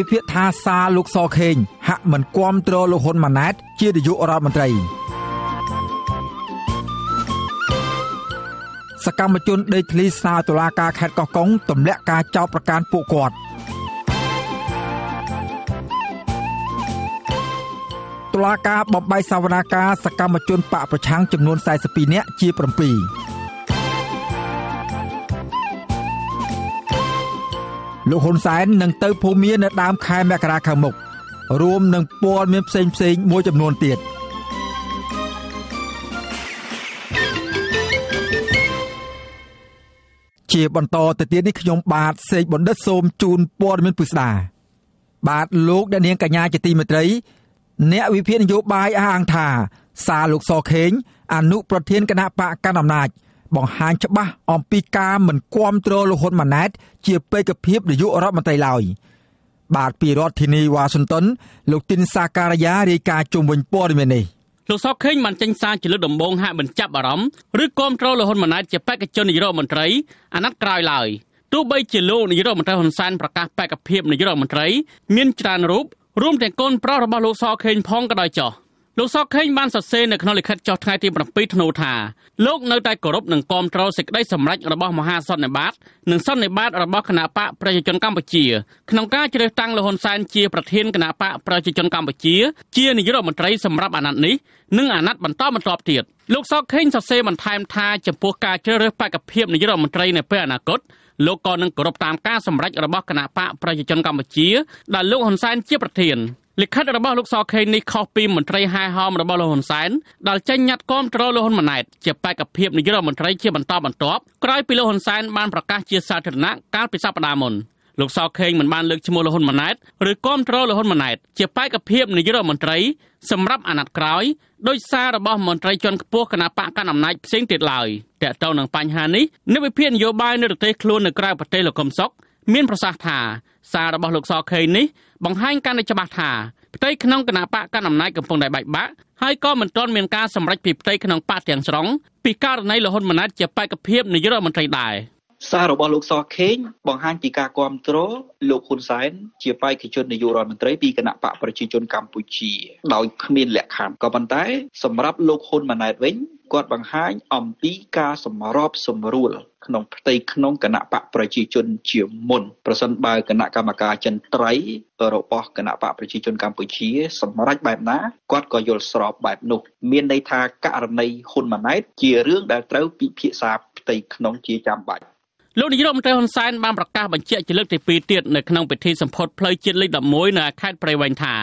វិភាគថាសារលោកសខេងហាក់មិនគាំទ្រលោកហ៊ុនម៉ាណែតជានាយករដ្ឋមន្ត្រីសកម្មជនដេកធ្លីស្នើតុលាការខេត្តកោះកុងទម្លាក់ការចោទប្រកាន់ពួកគាត់តុលាការបំបីសវនាការសកម្មជនបកប្រឆាំងចំនួន42នាក់ជា7លោកហ៊ុនសែននឹងទៅភូមានៅដើមខែមករាខាងមុខរួមនឹងព័ត៌មានផ្សេងផ្សេងមួយចំនួនទៀតជាបន្តទៅទៀតនេះខ្ញុំបាទសេកបណ្ឌិតសូមជូនព័ត៌មានពិស្ដាបាទលោកអ្នកនាងកញ្ញាជាទីមេត្រី អ្នកវិភាគនយោបាយអះអាងថា សារលោកសខេង អនុប្រធានគណៈបកកណ្ដាលអំណាចបង្ហាញច្បាស់អំពីការមិនគាំទ្រលោកហ៊ុនម៉ាណែតជាបេក្ខភាពនាយករដ្ឋមន្ត្រីឡើយបាទពីរដ្ឋធានីវ៉ាស៊ីនតោនលោកទីនសាការីយ៉ារាយការណ៍ជុំវិញព័ត៌មាននេះលោកសកខេងបានចេញសារជាលើកដំបូងហាក់មិនចាប់អារម្មណ៍ឬគាំទ្រលោកហ៊ុនម៉ាណែតជាបេក្ខជននាយករដ្ឋមន្ត្រីអាណត្តិក្រោយឡើយទោះបីជាលោកនាយករដ្ឋមន្ត្រីហ៊ុនសែនប្រកាសបេក្ខភាពនាយករដ្ឋមន្ត្រីមានច្រើនរូបរួមទាំងកូនប្រុសរបស់លោកសខេងផងក៏ដោយចោះលោកសកខេងបានសរសេរនៅក្នុងលិខិតចុះថ្ងៃទី7ធ្នូថាលោកនៅតែគោរពនិងគាំទ្រសេចក្តីសម្រេចរបស់មហាសន្និបាតនិងសន្និបាតរបស់គណៈបកប្រជាជនកម្ពុជាក្នុងការជ្រើសតាំងលហ៊ុនសែនជាប្រធានគណៈបកប្រជាជនកម្ពុជាជានាយករដ្ឋមន្ត្រីសម្រាប់អាណត្តិនេះនិងអាណត្តិបន្តបន្ទាប់ទៀតលោកសកខេងសរសេរបន្ថែមថាចំពោះការជ្រើសរើសបេក្ខភាពនាយករដ្ឋមន្ត្រីនៅពេលអនាគតលោកក៏នឹងគោរពតាមការសម្រេចរបស់គណៈបកប្រជាជនកម្ពុជាដែលលោកហ៊ុនសែនជាប្រធានលិខិតរបស់លោកសខេងនេះខុសពីមន្ត្រីហែហោមរបស់លោកហ៊ុនសែនដែលចេញញត្តិគាំទ្រលោកហ៊ុនម៉ាណែតជាបេក្ខភាពនាយករដ្ឋមន្ត្រីជាបន្តបន្ទាប់ក្រោយពីលោកហ៊ុនសែនបានប្រកាសជាសាធារណៈកាលពីសប្តាហ៍មុនលោកសខេងមិនបានលើកឈ្មោះលោកហ៊ុនម៉ាណែតឬគាំទ្រលោកហ៊ុនម៉ាណែតជាបេក្ខភាពនាយករដ្ឋមន្ត្រីសម្រាប់អាណត្តិក្រោយដោយសាររបស់មន្ត្រីជាន់ខ្ពស់គណៈបកកណ្ដាលអំណាចផ្សេងទៀតឡើយតើតើនឹងបញ្ហានេះនៅវិភាគនយោបាយនៅប្រទេសខ្លួននៅក្រៅប្រទេសលោកកំសុកមានប្រសាសន៍ថាសាររបស់លោកសខេងនេះបង្ហាញកាន់តែច្បាស់ថាផ្ទៃក្នុងគណៈបកកណ្ដាលអំណាចកំពុងតែបែកបាក់ហើយក៏មិនទាន់មានការសម្រេចពីផ្ទៃក្នុងបកទាំងស្រុងពីករណីលហ៊ុនម៉ាណែតជាបេក្ខភាពនាយករដ្ឋមន្ត្រីដែរសាររបស់លោកសខេងបង្ហាញពីការគ្រប់គ្រងលោកហ៊ុនសែនជាបេក្ខជននាយករដ្ឋមន្ត្រីពីគណៈបកប្រជាជនកម្ពុជាដោយគ្មាន លក្ខខណ្ឌក៏ប៉ុន្តែ សម្រាប់លោកហ៊ុនម៉ាណែតវិញគាត់បង្ហាញអំពីការសម្របសម្រួលក្នុងផ្ទៃក្នុងគណៈបកប្រជាជនជាមុន ប្រសិនបើគណៈកម្មការចិនត្រៃរបស់គណៈបកប្រជាជនកម្ពុជាសម្រេចបែបណាគាត់ក៏យល់ស្របបែបនោះ មានន័យថាករណីហ៊ុនម៉ាណែត ជារឿងដែលត្រូវពិភាក្សាផ្ទៃក្នុងជាចាំបាច់លោកនាយរដ្ឋមន្ត្រីហ៊ុនសែនបានប្រកាសបញ្ជាក់ជាលើកទី2ទៀតនៅក្នុងពិធីសម្ពោធផ្លូវជាតិលេខ11នៅខេត្តព្រៃវែងថា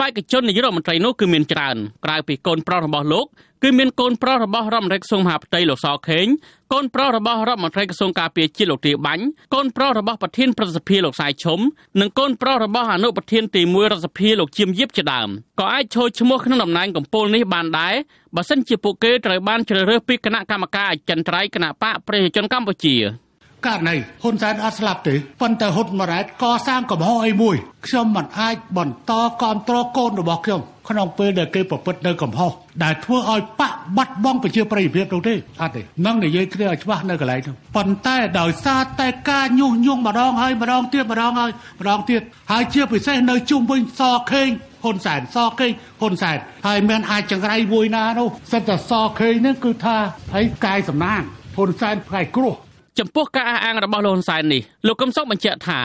បេក្ខជននាយរដ្ឋមន្ត្រីនោះគឺមានច្រើនក្រៅពីកូនប្រុសរបស់លោកគឺមានកូនប្រុសរបស់រដ្ឋមន្ត្រីក្រសួងមហាផ្ទៃលោកសខេងកូនប្រុសរបស់រដ្ឋមន្ត្រីក្រសួងការពារជាតិលោកទាបាញ់កូនប្រុសរបស់ប្រធានប្រសិទ្ធិលោកសាយឈុំនិងកូនប្រុសរបស់អនុប្រធានទី1រដ្ឋសភាលោកជៀមយៀបជាដើមក៏អាចចូលឈ្មោះក្នុងតំណែងកម្ពូលនេះបានដែរបើសិនជាពួកគេត្រូវបានជ្រើសរើសពីគណៈកម្មការអចិន្ត្រៃយ៍គណៈបកប្រជាជនកម្ពុជា។ករណីហ៊ុនសែនអត់ស្លាប់ទេប៉ុន្តែហ៊ុនម៉ាណែតកសាងកំហុសអីមួយ ខ្ញុំមិនអាចបន្តគ្រប់គ្រងកូនរបស់ខ្ញុំក្នុងពេលដែលគេប្រព្រឹត្តនៅកំហុសដែលធ្វើឲ្យបាក់បាត់បង់ប្រជាប្រិយភាពនោះទេអត់ទេនឹងនិយាយគ្នាឲ្យច្បាស់នៅកន្លែងនោះប៉ុន្តែដោយសារតែការញុះញង់ម្ដងហើយម្ដងទៀតម្ដងហើយម្ដងទៀតហើយជាពិសេសនៅជុំវិញសខេងហ៊ុនសែនសខេងហ៊ុនសែនហើយមានអាចចង្រៃមួយណានោះសិតតែសខេងហ្នឹងគឺថាហើយកែសំណាងហ៊ុនសែនផ្កាយគ្រោះចំពោះការអះអាងរបស់លោកហ៊ុនសែននេះលោកកឹមសុខបញ្ជាក់ថា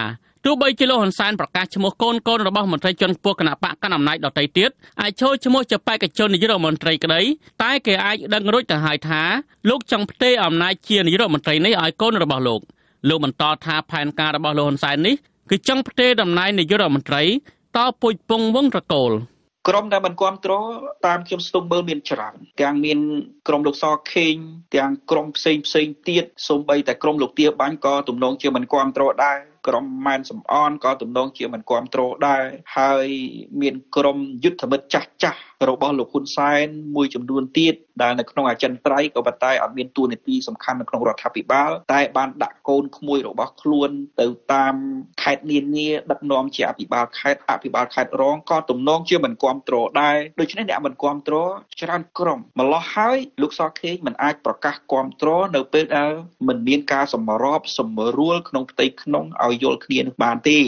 ទោះបីជាលោកហ៊ុនសែនប្រកាសឈ្មោះកូនកូនរបស់មន្ត្រីជាន់ខ្ពស់គណៈបកកណ្ដាលអំណាចដទៃទៀតអាចចូលឈ្មោះជាបេក្ខជននាយករដ្ឋមន្ត្រីក្តីតែគេអាចដឹងរួចទៅហើយថាលោកចង់ផ្ទេរអំណាចជានាយករដ្ឋមន្ត្រីនេះឲ្យកូនរបស់លោក លោកបន្តថាផែនការរបស់លោកហ៊ុនសែននេះគឺចង់ផ្ទេរតំណែងនាយករដ្ឋមន្ត្រី តពុជពងវងត្រកូល។ក្រុមដែលមិនគ្រប់គ្រងតាមខ្ញុំស្ទុំមើលមានច្រើនទាំងមានក្រុមលោកសខេងទាំងក្រុមផ្សេងផ្សេងទៀតសូម្បីតែក្រុមលោកទាបាញ់ក៏ទំនងជាមិនគ្រប់គ្រងដែរក្រុមម៉ែនសំអនក៏ទំនងជាមិនគ្រប់គ្រងដែរហើយមានក្រុមយុទ្ធមិត្តចាស់ចាស់របស់លោកហ៊ុនសែនមួយចំនួនទៀតដែលនៅក្នុងអចិន្ត្រៃយ៍ក៏ប៉ុន្តែអត់មានទួលនីតិសំខាន់នៅក្នុងរដ្ឋាភិបាល តែ បាន ដាក់កូនក្មួយរបស់ខ្លួន ទៅតាមខេត្តនានាដឹកនាំជាអភិបាលខេត្តអភិបាលខេត្តរងក៏ទំនងជាមិនគ្រប់គ្រងដែរដូច្នេះអ្នកមិនគ្រប់គ្រងច្រើនក្រុមម្លោះហើយលោកសខេងមិនអាច ប្រកាសគ្រប់គ្រងនៅពេលដែលមិនមានការសម្របសម្រួលក្នុងផ្ទៃក្នុងឲ្យយល់គ្នានឹងបានទេ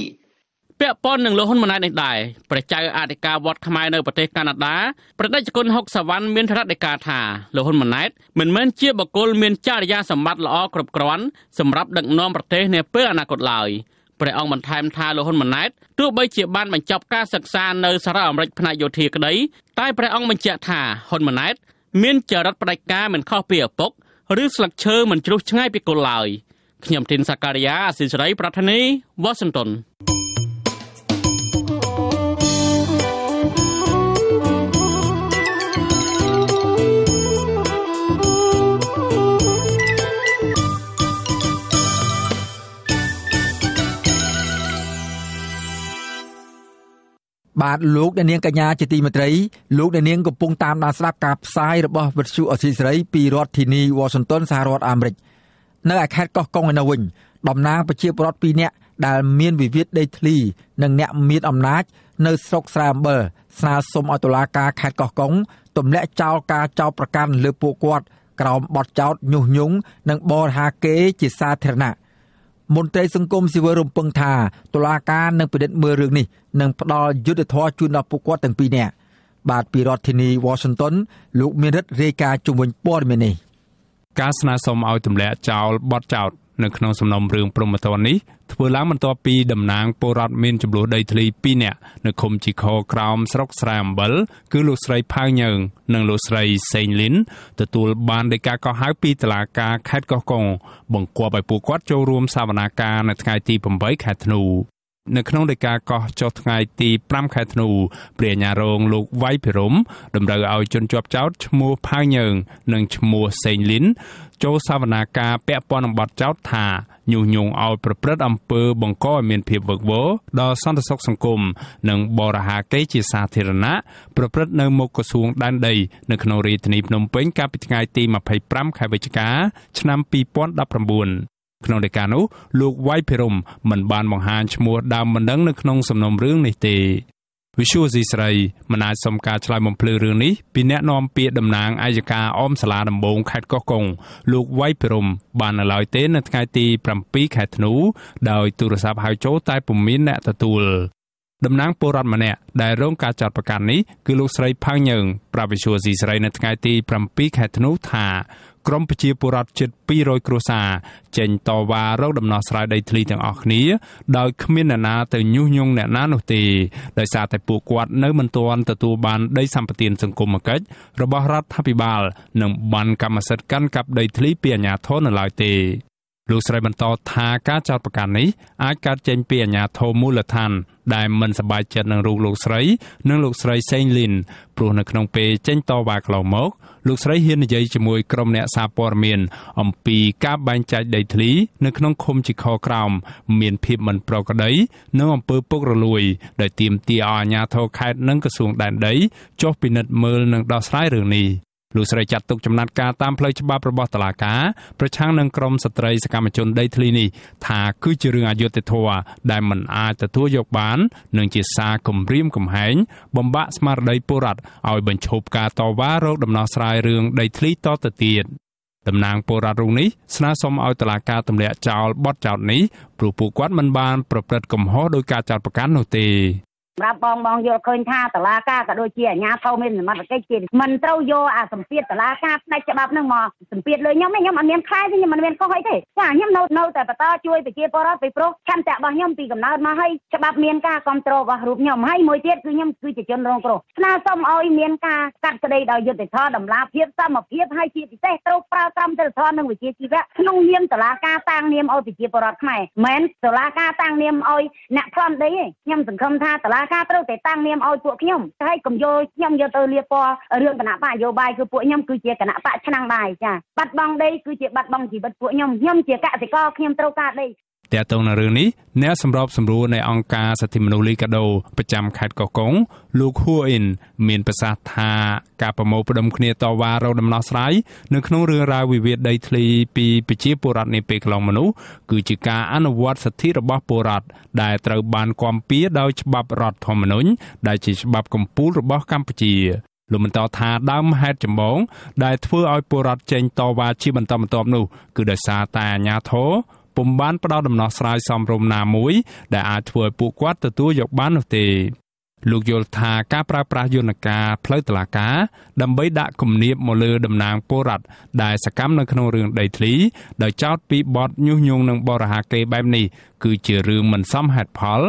ពាក់ព័ន្ធនឹងលោកហ៊ុនម៉ាណែតនេះដែរព្រះចៅអធិការវត្តខ្មែរនៅប្រទេសកាណាដាប្រដេជគុណហុកសវណ្ណមានថ្នាក់ដឹកការថាលោកហ៊ុនម៉ាណែតមិនមែនជាបុគ្គលមានចរិយាសម្បត្តិល្អគ្រប់គ្រាន់សម្រាប់ដឹកនាំប្រទេសនាពេលអនាគតឡើយព្រះអង្គបន្ថែមថាលោកហ៊ុនម៉ាណែតទោះបីជាបានបញ្ចប់ការសិក្សានៅសារអាមេរិកផ្នែកយោធាក្តី តែព្រះអង្គបញ្ជាក់ថាហ៊ុនម៉ាណែតមានចរិតផ្ដាច់ការមិនខុសពីឪពុកឬស្លឹកឈើមិនជ្រុះឆ្ងាយពីគល់ឡើយខ្ញុំធីនសាការីយ៉ាអស៊ីសេរីប្រធានីវ៉ាស៊ីនតោនបាទលោកអ្នកនាងកញ្ញាជាទីមេត្រីលោកអ្នកនាងកំពុងតាមដានស្ដាប់ការផ្សាយរបស់វិទ្យុអសីសេរីពីរដ្ឋធានី Washington សហរដ្ឋអាមេរិកនៅ ខេត្តកោះកុងឯនោះវិញតំណាងប្រជាពលរដ្ឋ2នាក់ដែលមាន វិវាទដីធ្លីនិងអ្នកមាន អំណាច នៅស្រុកស្រែអំបិលស្នើសុំឲ្យតុលាការខេត្តកោះកុងទម្លាក់ចោលការចោទប្រកាន់លើពួកគាត់ក្រោមបទចោទញុះញង់និងបរិហាកេរ្តិ៍ជាសាធារណៈ។មន្ត្រីសង្គមស៊ីវិលរំពឹងថាតុលាការនឹងពិនិត្យមើលរឿងនេះនិងផ្ដល់យុត្តិធម៌ជូនដល់ពួកគាត់ទាំងពីរនាក់បាទពីរដ្ឋធានី Washington លោកមានរិទ្ធរាយការណ៍ជំវិញព័ត៌មាននេះការស្នើសុំឲ្យទម្លាក់ចោលបទចោតនៅក្នុងសំណុំរឿងព្រំត្តននេះធ្វើឡើងបន្ទាប់ពីតំណាងពលរដ្ឋមានចំនួនដីធ្លី2នាក់នៅឃុំជីខក្រោមស្រុកស្រែអំបិលគឺលោកស្រីផៅញើង និងលោកស្រីសេងលីនទទួលបានដីកាកោះហៅពីតុលាការខេត្តកោះកុងបង្គាប់ឲ្យពួកគាត់ចូលរួមសវនាការនៅថ្ងៃទី8ខែធ្នូ នៅក្នុងដីកាកោះចុះថ្ងៃទី5ខែធ្នូព្រះអាញារងលោកវៃភិរមតម្រូវឲ្យជនជាប់ចោតឈ្មោះផៅញើងនិងឈ្មោះសេងលីនចូលសវនាការពាក់ព័ន្ធនឹងបទចោទថាញុះញង់ឲ្យ ប្រព្រឹត្តអំពើបង្កឲ្យមានភាពវឹកវរដល់សន្តិសុខសង្គមនិងបរិហាកេរ្តិ៍ជាសាធារណៈប្រព្រឹត្តនៅមុខក្រសួងដែនដីនៅក្នុងរាជធានីភ្នំពេញកាលពីថ្ងៃទី25ខែវិច្ឆិកា ឆ្នាំ2019ក្នុងរេការនោះលោកវ៉ៃភិរមមិនបានបង្ហាញឈ្មោះដើមបណ្ដឹងនៅក្នុងសំណុំរឿងនេះទេវិសុវស៊ីស្រីមិនអាចសុំការឆ្លើយបំភ្លឺរឿងនេះពីអ្នកនាំពាក្យតំណាងអាយកាអមសាលាដំបងខេត្តកោះកុងលោកវៃភិរមបាននៅឡើយទេនៅថ្ងៃទី7ខែធ្នូដោយទូរស័ព្ទហៅចូលតែពុំមានអ្នកទទួលតំណាងពលរដ្ឋម្នាក់ដែលរងការចាត់បង្កាន់នេះគឺលោកស្រីផាំងញើងប្រាវិសុវស៊ីស្រីនៅថ្ងៃទី7ខែធ្នូថាក្រមប្រជាពលរដ្ឋជិត200គ្រួសារចេញតវ៉ារោគដំណោះស្រាយដីធ្លីទាំងអស់គ្នាដោយគ្មានអ្នកណាទៅញុះញង់អ្នកណានោះទេដោយសារតែពួកគាត់នៅមិនទាន់ទទួលបានដីសម្បទានសង្គមគិច្ចរបស់រដ្ឋាភិបាល និងបានកម្មសិទ្ធិកាន់កាប់ដីធ្លីពីអាជ្ញាធរនៅឡើយទេ លោកស្រីបន្តថាការចោទប្រកាន់នេះអាចកើតចេញពីអាញាធមមូលដ្ឋានដែលមិនសប្បាយចិត្តនឹងរូបលោកស្រី និងលោកស្រីសេងលីនព្រោះនៅក្នុងពេលចេញតវ៉ាកន្លងមកលោកស្រីហ៊ាននិយាយជាមួយក្រុមអ្នកសារព័ត៌មានអំពីការបែងចែកដីធ្លីនៅក្នុងឃុំជីខក្រោមមានភាពមិនប្រក្រតីនៅអំពើពុករលួយដែលទាមទារឲ្យអាជ្ញាធរខេត្តនិងក្រសួងដែនដីចុះពិនិត្យមើលនិងដោះស្រាយរឿងនេះ។លោកស្រីចាត់ទុកចំណាត់ការតាមផ្លូវច្បាប់របស់តុលាការប្រឆាំងនឹងក្រុមស្ត្រីសកម្មជនដីធ្លីនេះ ថាគឺជារឿងអយុត្តិធម៌ដែលមិនអាចទទួលយកបាននិងជាសារគំរាមកំហែងបំបាក់ស្មារតីពលរដ្ឋឲ្យបញ្ឈប់ការតវ៉ារោគដំណោះស្រាយរឿងដីធ្លីតទៅទៀតតំណាងពលរដ្ឋរូបនេះស្នើសុំឲ្យតុលាការទម្លាក់ចោលបទចោទនេះព្រោះពួកគាត់មិនបាន ប្រព្រឹត្តកំហុសដោយការចោទប្រកាន់នោះទេសម្រាប់បងបងយល់ឃើញថាតឡាការក៏ដូចជាអាជ្ញាធរមានសមត្ថកិច្ចគេមិនត្រូវយកអាសម្ពាធតឡាការផ្នែកច្បាប់នឹងមកសម្ពាធលើខ្ញុំទេខ្ញុំអត់មានខ្លែទេខ្ញុំមិនមានខុសអីទេចាខ្ញុំនៅនៅតែបន្តជួយប្រជាពលរដ្ឋពីព្រោះឆន្ទៈរបស់ខ្ញុំពីកំណើតមកហើយច្បាប់មានការគ្រប់គ្រងរបស់រូបខ្ញុំហើយមួយទៀតគឺខ្ញុំគឺជាជនរងគ្រោះស្នើសុំឲ្យមានការកាត់ក្តីដោយយុត្តិធម៌តម្លាភាពសមភាពហើយជាពិសេសត្រូវប្រើក្រមសីលធម៌និងវិជ្ជាជីវៈក្នុងនាមតឡាការតាំងនាមឲ្យប្រជាពលរដ្ឋខ្មែរមិនមែនតឡាការតាំងនាមឲ្យអ្នកផ្លន់ដីទេខ្ញុំសង្ឃឹមថាតឡាការត្រូវតែតាំងនាមឲ្យពួកខ្ញុំហើយកំយោខ្ញុំយកទៅលាពណ៌រឿងគណៈបកយោបាយគឺពួកខ្ញុំគឺជាគណៈបកឆ្នាំងដែរចាបាត់បង់ដីគឺជាបាត់បង់ជីវិតពួកខ្ញុំខ្ញុំជាកសិករខ្ញុំត្រូវការដីតាក់ទងនឹងរឿងនេះអ្នកសម្របសម្រួលនៃអង្គការសិទ្ធិមនុស្សលីកាដូប្រចាំខេត្តកោះកុងលោកហ៊ូអ៊ីនមានប្រសាសន៍ថាការប្រមូលផ្ដុំគ្នាតវ៉ារោដំណោះស្រាយនៅក្នុងរឿងរ៉ាវវិវាទដីធ្លីពីប្រជាពលរដ្ឋនាពេលកន្លងមកនោះគឺជាការអនុវត្តសិទ្ធិរបស់ពលរដ្ឋដែលត្រូវបានគាំពៀដោយច្បាប់រដ្ឋធម្មនុញ្ញដែលជាច្បាប់កម្ពុជារបស់កម្ពុជាលោកបន្តថាដើមហេតុចម្បង ដែលធ្វើឲ្យពលរដ្ឋចេញ តវ៉ាជា បន្តបន្ទាប់នោះគឺដោយសារតែអាញាធរពុំបានផ្ដល់ដំណោះស្រាយសមរម្យណាមួយដែលអាចធ្វើឲ្យពួកគាត់ទទួលយកបាននោះទេលោកយល់ថាការប្រើប្រាស់យន្តការផ្លូវតុលាការដើម្បីដាក់គំនាបមកលើតំណាងពលរដ្ឋដែលសកម្មនៅក្នុងរឿងដីធ្លីដោយចោទពីបទញុះញង់និងបរិហាកេរ្តិ៍បែបនេះគឺជារឿងមិនសមហេតុផល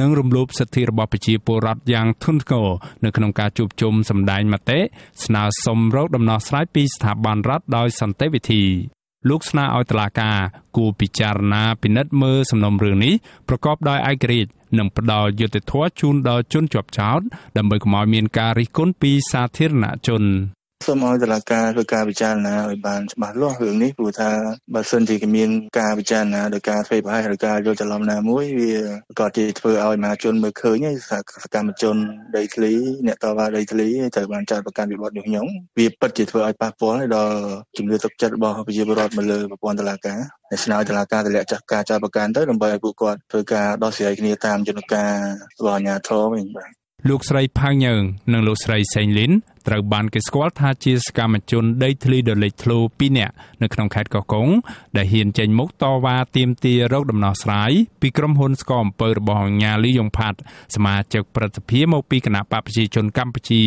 និងរំលោភសិទ្ធិរបស់ប្រជាពលរដ្ឋយ៉ាងធ្ងន់ធ្ងរនៅក្នុងការជួបជុំសម្ដែងមតិស្នើសុំរកដំណោះស្រាយពីស្ថាប័នរដ្ឋដោយសន្តិវិធីលោកស្នើឲ្យតុលាការគួរពិចារណាពិនិត្យមើលសំណុំរឿងនេះប្រកបដោយឯករាជ្យនិងផ្ដល់យុត្តិធម៌ជូនដល់ជនជាប់ចោទដើម្បីកុំឲ្យមានការរិះគន់ពីសាធារណជន។សូមឲ្យតុលាការធ្វើការពិចារណាឲ្យបានច្បាស់លាស់រឿងនេះព្រោះថាបើសិនជាមានការពិចារណាដោយការធ្វេសប្រហែសឬការយល់ច្រឡំណាមួយ វាក៏ជាធ្វើឲ្យមហាជនមើលឃើញហើយសកម្មជនដីធ្លី អ្នកតវ៉ាដីធ្លីត្រូវបានចាត់ប្រកាន់វិបត្តិញុះញង់វាពិតជាធ្វើឲ្យប៉ះពាល់ដល់ជំនឿទុកចិត្តរបស់ប្រជាពលរដ្ឋមកលើប្រព័ន្ធតុលាការដែលស្នើតុលាការទម្លាក់ចាស់ការចាត់ប្រកាន់ទៅដើម្បីឲ្យពួកគាត់ធ្វើការដោះស្រាយគ្នាតាមយន្តការរបស់អាជ្ញាធរវិញបាទលោកស្រីផាងញើងនិងលោកស្រីសេងលីនត្រូវបានគេស្គាល់ថាជាសកម្មជនដីធ្លីដ៏លេចធ្លោ2នាក់នៅក្នុងខេត្តកោះកុងដែលហ៊ានចេញមុខតវ៉ាទាមទាររោគដំណោះស្រាយពីក្រុមហ៊ុនស្គមអំពើរបស់អាញាលីយ៉ុងផាត់សមាជិកប្រតិភិមកពីគណៈបកប្រជាជនកម្ពុជា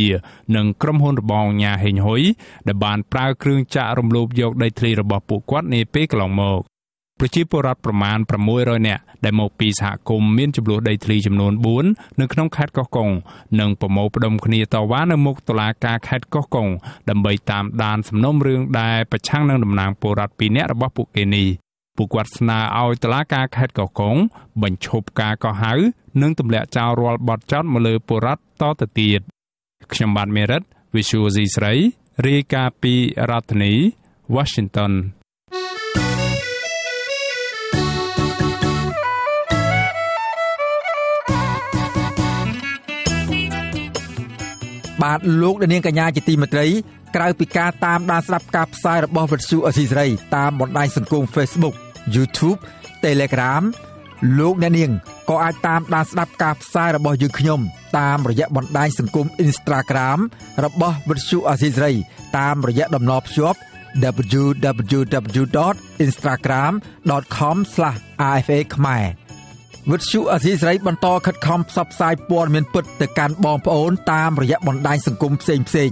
និងក្រុមហ៊ុនរបស់អាញាហេងហ៊ុយដែលបានប្រើគ្រឿងចាក់រំលោភយកដីធ្លីរបស់ពួកគាត់នាពេលកន្លងមកប្រជាពលរដ្ឋប្រមាណ600នាក់ដែលមកពីសហគមន៍មានចំនួនដីធ្លីចំនួន4នៅក្នុងខេត្តកោះកុងនិងប្រមូលផ្ដុំគ្នាតវ៉ានៅមុខតុលាការខេត្តកោះកុងដើម្បីតាមដានសំណុំរឿងដែលប្រឆាំងនឹងតំណាងពលរដ្ឋ2នាក់របស់ពួកគេនេះពួកគាត់ស្នើឲ្យតុលាការខេត្តកោះកុងបញ្ឈប់ការកោះហៅនិងទម្លាក់ចោលរាល់បទចោទមកលើពលរដ្ឋតទៅទៀតខ្ញុំបាទមេរិត Visual C ស្រីរាយការណ៍ពីរដ្ឋធានី Washington បាទលោកនាងកញ្ញាជាទីមេត្រីក្រៅពីការតាមដានស្ដាប់ការផ្សាយរបស់វិទ្យុអស៊ីសេរីតាមបណ្ដាញសង្គម Facebook YouTube Telegram លោកអ្នកនាងក៏អាចតាមដានស្ដាប់ការផ្សាយរបស់យើងខ្ញុំតាមរយៈបណ្ដាញសង្គម Instagram របស់ វិទ្យុអស៊ីសេរីតាមរយៈតំណភ្ជាប់ www.instagram.com/rfa ខ្មែរវិទ្យុអសីសេរីបន្តខិតខំផ្សព្វផ្សាយព័ត៌មានពិតទៅកាន់បងប្អូនតាមរយៈបណ្ដាញសង្គមផ្សេងផ្សេង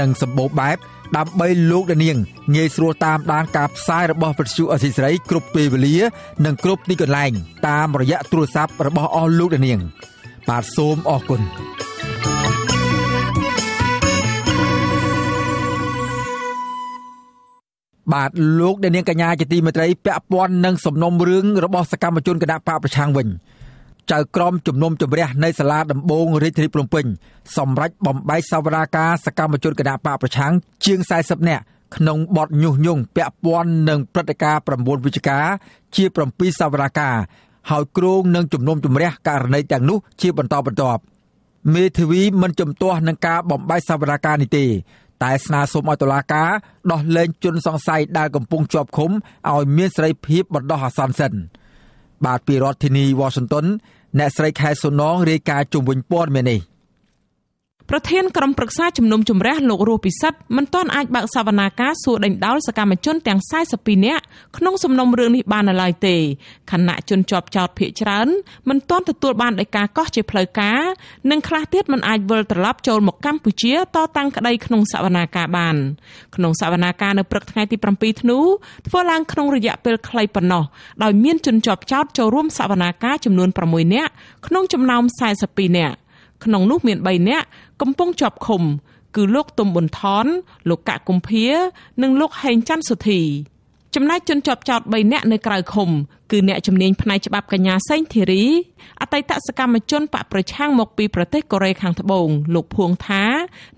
និងសម្បូរបែប ដើម្បីលោកដានាងងាយស្រួលតាមដានការផ្សាយរបស់វិទ្យុអសីសេរីគ្រប់ពេលវេលា និងគ្រប់ទីកន្លែង តាមរយៈទូរស័ព្ទរបស់អស់លោកដានាងបាទសូមអរគុណ thank you បាទលោកអ្នកនាងកញ្ញាជាទីមេត្រីពាក់ព័ន្ធនឹងសំណុំរឿងរបស់សកម្មជនគណៈបកប្រឆាំងវិញ ចៅ ក្រមជំនុំជម្រះនៅសាលាដំបងរាជធានីភ្នំពេញសម្រាប់បំបីសវនាការសកម្មជនគណៈបកប្រឆាំងជាង40នាក់ក្នុងបទញុះញង់ពាក់ព័ន្ធនឹងព្រឹត្តិការណ៍9វិច្ឆិកាជា7សវនាការហើយគ្រងនឹងជំនុំជម្រះករណីទាំងនោះជាបន្តបន្ទាប់មេធាវីមិនជំទាស់នឹងការបំបីសវនាការនេះទេតែស្នើសុំឲ្យតុលាការដោះលែងជន សង្ស័យដែលកំពុងជាប់ឃុំឲ្យមានសេរីភាពបណ្ដោះអាសន្នសិនបាទពីរដ្ឋធានី Washington អ្នកស្រីខែសុនងរាយការណ៍ជុំវិញព័ត៌មាននេះប្រធានក្រុមប្រឹក្សាជំនុំជម្រះលោករស់ពិសិដ្ឋមិនទាន់អាចបើកសវនាការសួរដេញដោលសកម្មជនទាំង42នាក់ក្នុងសំណុំរឿងនេះបាននៅឡើយទេខណៈជនជាប់ចោតភ័យច្រើនមិនទាន់ទទួលបានដីកាកោះជាផ្លូវការនិងខ្លះទៀតមិនអាចវិលត្រឡប់ចូលមកកម្ពុជាតតាំងក្តីក្នុងសវនាការបានក្នុងសវនាការនៅព្រឹកថ្ងៃទី7ធ្នូធ្វើឡើងក្នុងរយៈពេលខ្លីប៉ុណ្ណោះដោយមានជនជាប់ចោតចូលរួមសវនាការចំនួន6នាក់ក្នុងចំណោម42នាក់ក្នុងនោះមាន3នាក់កំពុងជាប់ឃុំ គឺលោកទុំប៊ុនថនលោកកកកុម្ភានិង លោកហេងច័ន្ទសុធី ចំណែកជនជាប់ចោត3នាក់នៅក្រៅឃុំគឺអ្នកជំនាញផ្នែកច្បាប់កញ្ញាសេងធីរីអតីតសកម្មជនបកប្រឆាំងមកពីប្រទេសកូរ៉េខាងត្បូងលោកភួង ថា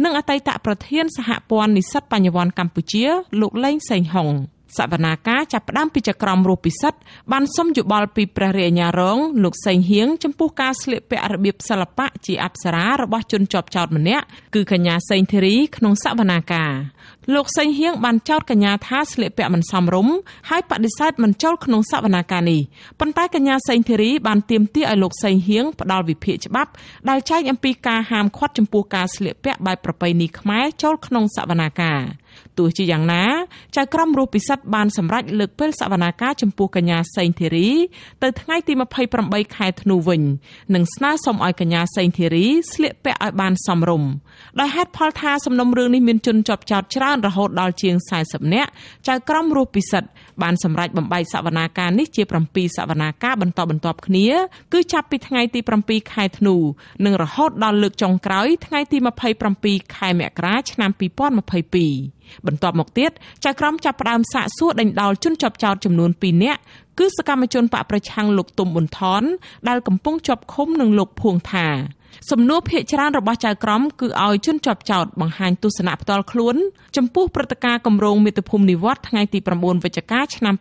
និងអតីតប្រធានសហព័ន្ធនិស្សិតបញ្ញវន្តកម្ពុជា លោកលេងសេងហុង។សវនាការចាប់ផ្ដើមពីចក្រមរស់ពិសិដ្ឋបានសុំយោបល់ពីព្រះរាជអាជ្ញារងលោកសេងហៀងចំពោះការស្លៀកពាក់របៀបសិល្បៈជាអប្សរារបស់ជនជាប់ចោតម្នាក់គឺកញ្ញាសេងធីរី ក្នុងសវនាការលោកសេងហៀងបានចោទកញ្ញាថាស្លៀកពាក់មិនសមរម្យហើយបដិសេធមិនចូលក្នុងសវនាការនេះប៉ុន្តែកញ្ញាសេងធីរីបានទាមទារឲ្យលោកសេងហៀងផ្ដល់វិភាកច្បាប់ដែលចែងអំពីការហាមឃាត់ចំពោះការស្លៀកពាក់បែបប្រពៃណីខ្មែរចូលក្នុងសវនាការ។ទោះជាយ៉ាងណាចៅក្រមរស់ពិសិដ្ឋបានសម្រេចលើកពេលសវនាការចំពោះកញ្ញាសេងធីរីទៅថ្ងៃទី28ខែធ្នូវិញនិងស្នើសុំឲ្យកញ្ញាសេងធីរីស្លៀកពាក់ឲ្យបានសមរម្យដោយហេតុផលថាសំណុំរឿងនេះមានជនជាប់ចោតច្រើនរហូតដល់ជាង40នាក់ចៅក្រមរស់ពិសិដ្ឋបានសម្រេចបំបែកសវនាការនេះជា7សវនាការបន្តបន្ទាប់គ្នាគឺចាប់ពីថ្ងៃទី7ខែធ្នូនិងរហូតដល់លើកចុងក្រោយ ថ្ងៃ ទី27ខែមករា ឆ្នាំ2022បន្ទាប់មកទៀតចៅក្រមចាប់ផ្ដើមសាកសួរដេញដោលជនជាប់ចោតចំនួន2នាក់គឺសកម្មជនបកប្រឆាំងលោកទុំប៊ុនថនដែលកំពុងជាប់ឃុំនឹងលោកភួងថាសំណួរភាគច្រើនរបស់ចៅក្រមគឺឲ្យជន់ជាប់ចោតបង្ហាញទស្សនៈផ្ទាល់ខ្លួនចំពោះព្រឹត្តិការណ៍គម្រោងមាតុភូមិនិវត្តថ្ងៃទី9វិច្ឆិកាឆ្នាំ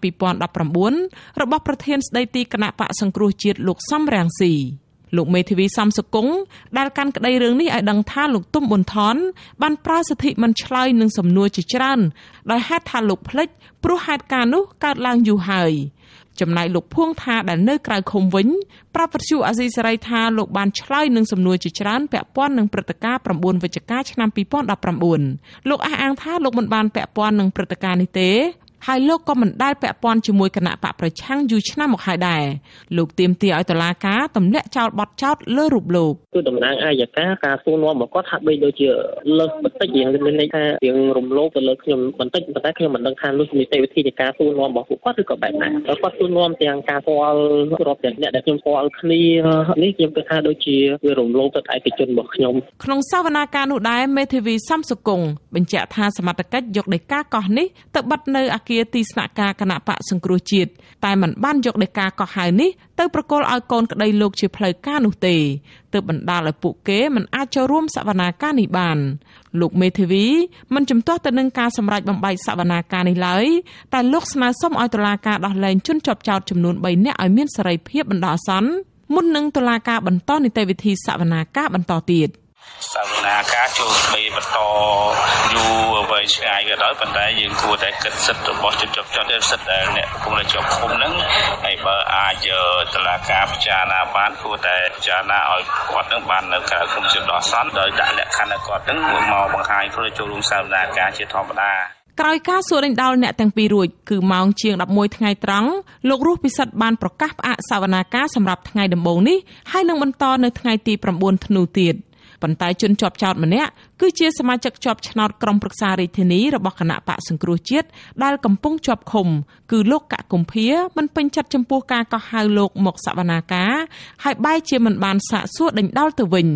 2019របស់ប្រធានស្ដីទីគណៈបកសង្គ្រោះជាតិលោកសំរាំងស៊ីលោកមេធាវីសំសុគង្គដែលកាន់ក្តីរឿងនេះឲ្យដឹងថាលោកទុំប៊ុនថនបានប្រើសិទ្ធិមិនឆ្លើយនឹងសំណួរជាច្រើនដោយហេតុថាលោកភ្លេចព្រោះហេតុការណ៍នោះកើតឡើងយូរហើយ។ចំណែកលោកភួងថាដែលនៅក្រៅឃុំវិញប្រាប់វិទ្យុអាស៊ីសេរីថាលោកបានឆ្លើយនឹងសំណួរជាច្រើនពាក់ព័ន្ធនឹងព្រឹត្តិការណ៍9វិច្ឆិកាឆ្នាំ2019លោកអះអាង ថាលោកមិនបានពាក់ព័ន្ធនឹងព្រឹត្តិការណ៍នេះទេហើយលោកក៏មិនដែលពាក់ព័ន្ធជាមួយគណៈបកប្រឆាំងយូរឆ្នាំមកហើយដែរលោកទាមទារឲ្យតុលាការទម្លាក់ចោលបទចោទលើរូបលោកគឺតំណាងអាយកាការសួរនាំរបស់គាត់ហាក់បីដូចជា លើសបន្តិចរៀងមានន័យថារៀងរំលោភទៅលើខ្ញុំបន្តិចប៉ុន្តែខ្ញុំមិនដឹងថានោះនីតិវិធីនៃការសួរនាំរបស់ពួកគាត់ឬក៏បែបណាហើយគាត់សួរនាំទាំងការស្គាល់គ្រាប់ទាំងអ្នកដែលខ្ញុំស្គាល់គ្នានេះខ្ញុំគិតថាដូចជាវារំលោភទៅឯកជនរបស់ខ្ញុំ ក្នុងសវនាការនោះដែរមេធាវីសំសុគង្គបញ្ជាក់ថាសមត្ថកិច្ចយកដីកាកោះនេះទៅបិទនៅអគារគាទីស្នាក់ការគណៈបកសង្គ្រោះជាតិតែមិនបានយកដីកាកោះហៅនេះ ទៅប្រគល់ឲ្យកូនក្តីលោក ជាផ្លូវការនោះទេទើបបណ្ដាលឲ្យពួកគេមិនអាចចូលរួមសវនាការនេះបាន លោកមេធាវីមិនជំទាស់ទៅនឹងការសម្រេចបំបែកសវនាការនេះឡើយតែលោកស្នើសុំឲ្យតុលាការដោះលែងជនជាប់ចោតចំនួន3នាក់ឲ្យមានសេរីភាពបណ្ដោះអាសន្នមុននឹងតុលាការបន្តនីតិវិធីសវនាការបន្តទៀត។សវនាការចូលស្បីបន្តយូរអ្វីឆ្ងាយក៏ដោយប៉ុន្តែយើងគួរតែគិតសិទ្ធិរបស់ជនជាប់ចោតសិទ្ធិដែលអ្នកគុំនៅជាប់ឃុំហ្នឹងហើយបើអាចតឡាការពិចារណាបានគួរតែពិចារណាឲ្យគាត់ហ្នឹងបាននៅក្រៅគុំជាដោះសន្នដោយដាក់លក្ខខណ្ឌឲ្យគាត់ហ្នឹងមកបង្ហាញខ្លួនចូលរួមសវនាការជាធម្មតាក្រោយការសួរដេញដោលអ្នកទាំងពីររួចគឺម៉ោងជាង11ថ្ងៃត្រង់លោករស់ពិសិដ្ឋបានប្រកាសផ្អាកសវនាការសម្រាប់ថ្ងៃដំបូងនេះហើយនឹងបន្តនៅថ្ងៃទី9ធ្នូទៀត។ប៉ុន្តែជនជាប់ចោតម្នាក់គឺជាសមាជិកជាប់ឆ្នោតក្រុមប្រឹក្សារាជធានីរបស់គណៈបកសង្គ្រោះជាតិដែលកំពុងជាប់ឃុំគឺលោកកកុម្ភាមិនពេញចិត្តចំពោះការកោះហៅលោក មកសវនាការហើយបែរជាមិនបានសាកសួរដេញដោលទៅវិញ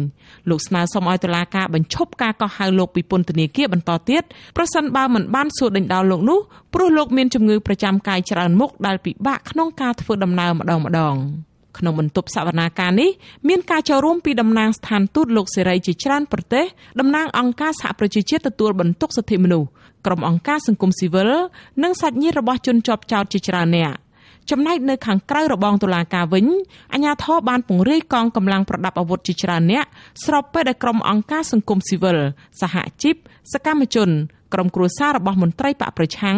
លោកស្នើសុំឲ្យតុលាការបញ្ឈប់ការកោះហៅលោកពីពន្ធនាគារបន្តទៀតប្រសិនបើមិនបានសួរដេញដោលលោកនោះព្រោះលោកមានជំងឺប្រចាំកាយច្រើនមុខដែលពិបាកក្នុង ការធ្វើដំណើរម្ដងម្ដង។ក្នុងបន្ទប់សវនាការនេះមានការចូលរួមពីតំណាងស្ថានទូតលោកសេរីជាច្រើនប្រទេសតំណាងអង្គការសហប្រជាជាតិទទួលបន្ទុកសិទ្ធិមនុស្សក្រុមអង្គការសង្គមស៊ីវិលនិងសាច់ញាតិរបស់ជនជាប់ចោទជាច្រើនអ្នកចំណែកនៅខាងក្រៅរបងតុលាការវិញអាជ្ញាធរបានពង្រាយកងកម្លាំងប្រដាប់អាវុធជាច្រើនអ្នក ស្របពេលដែលក្រុមអង្គការសង្គមស៊ីវិលសហជីពសកម្មជន ក្រុមគ្រួសាររបស់មន្ត្រីបកប្រឆាំង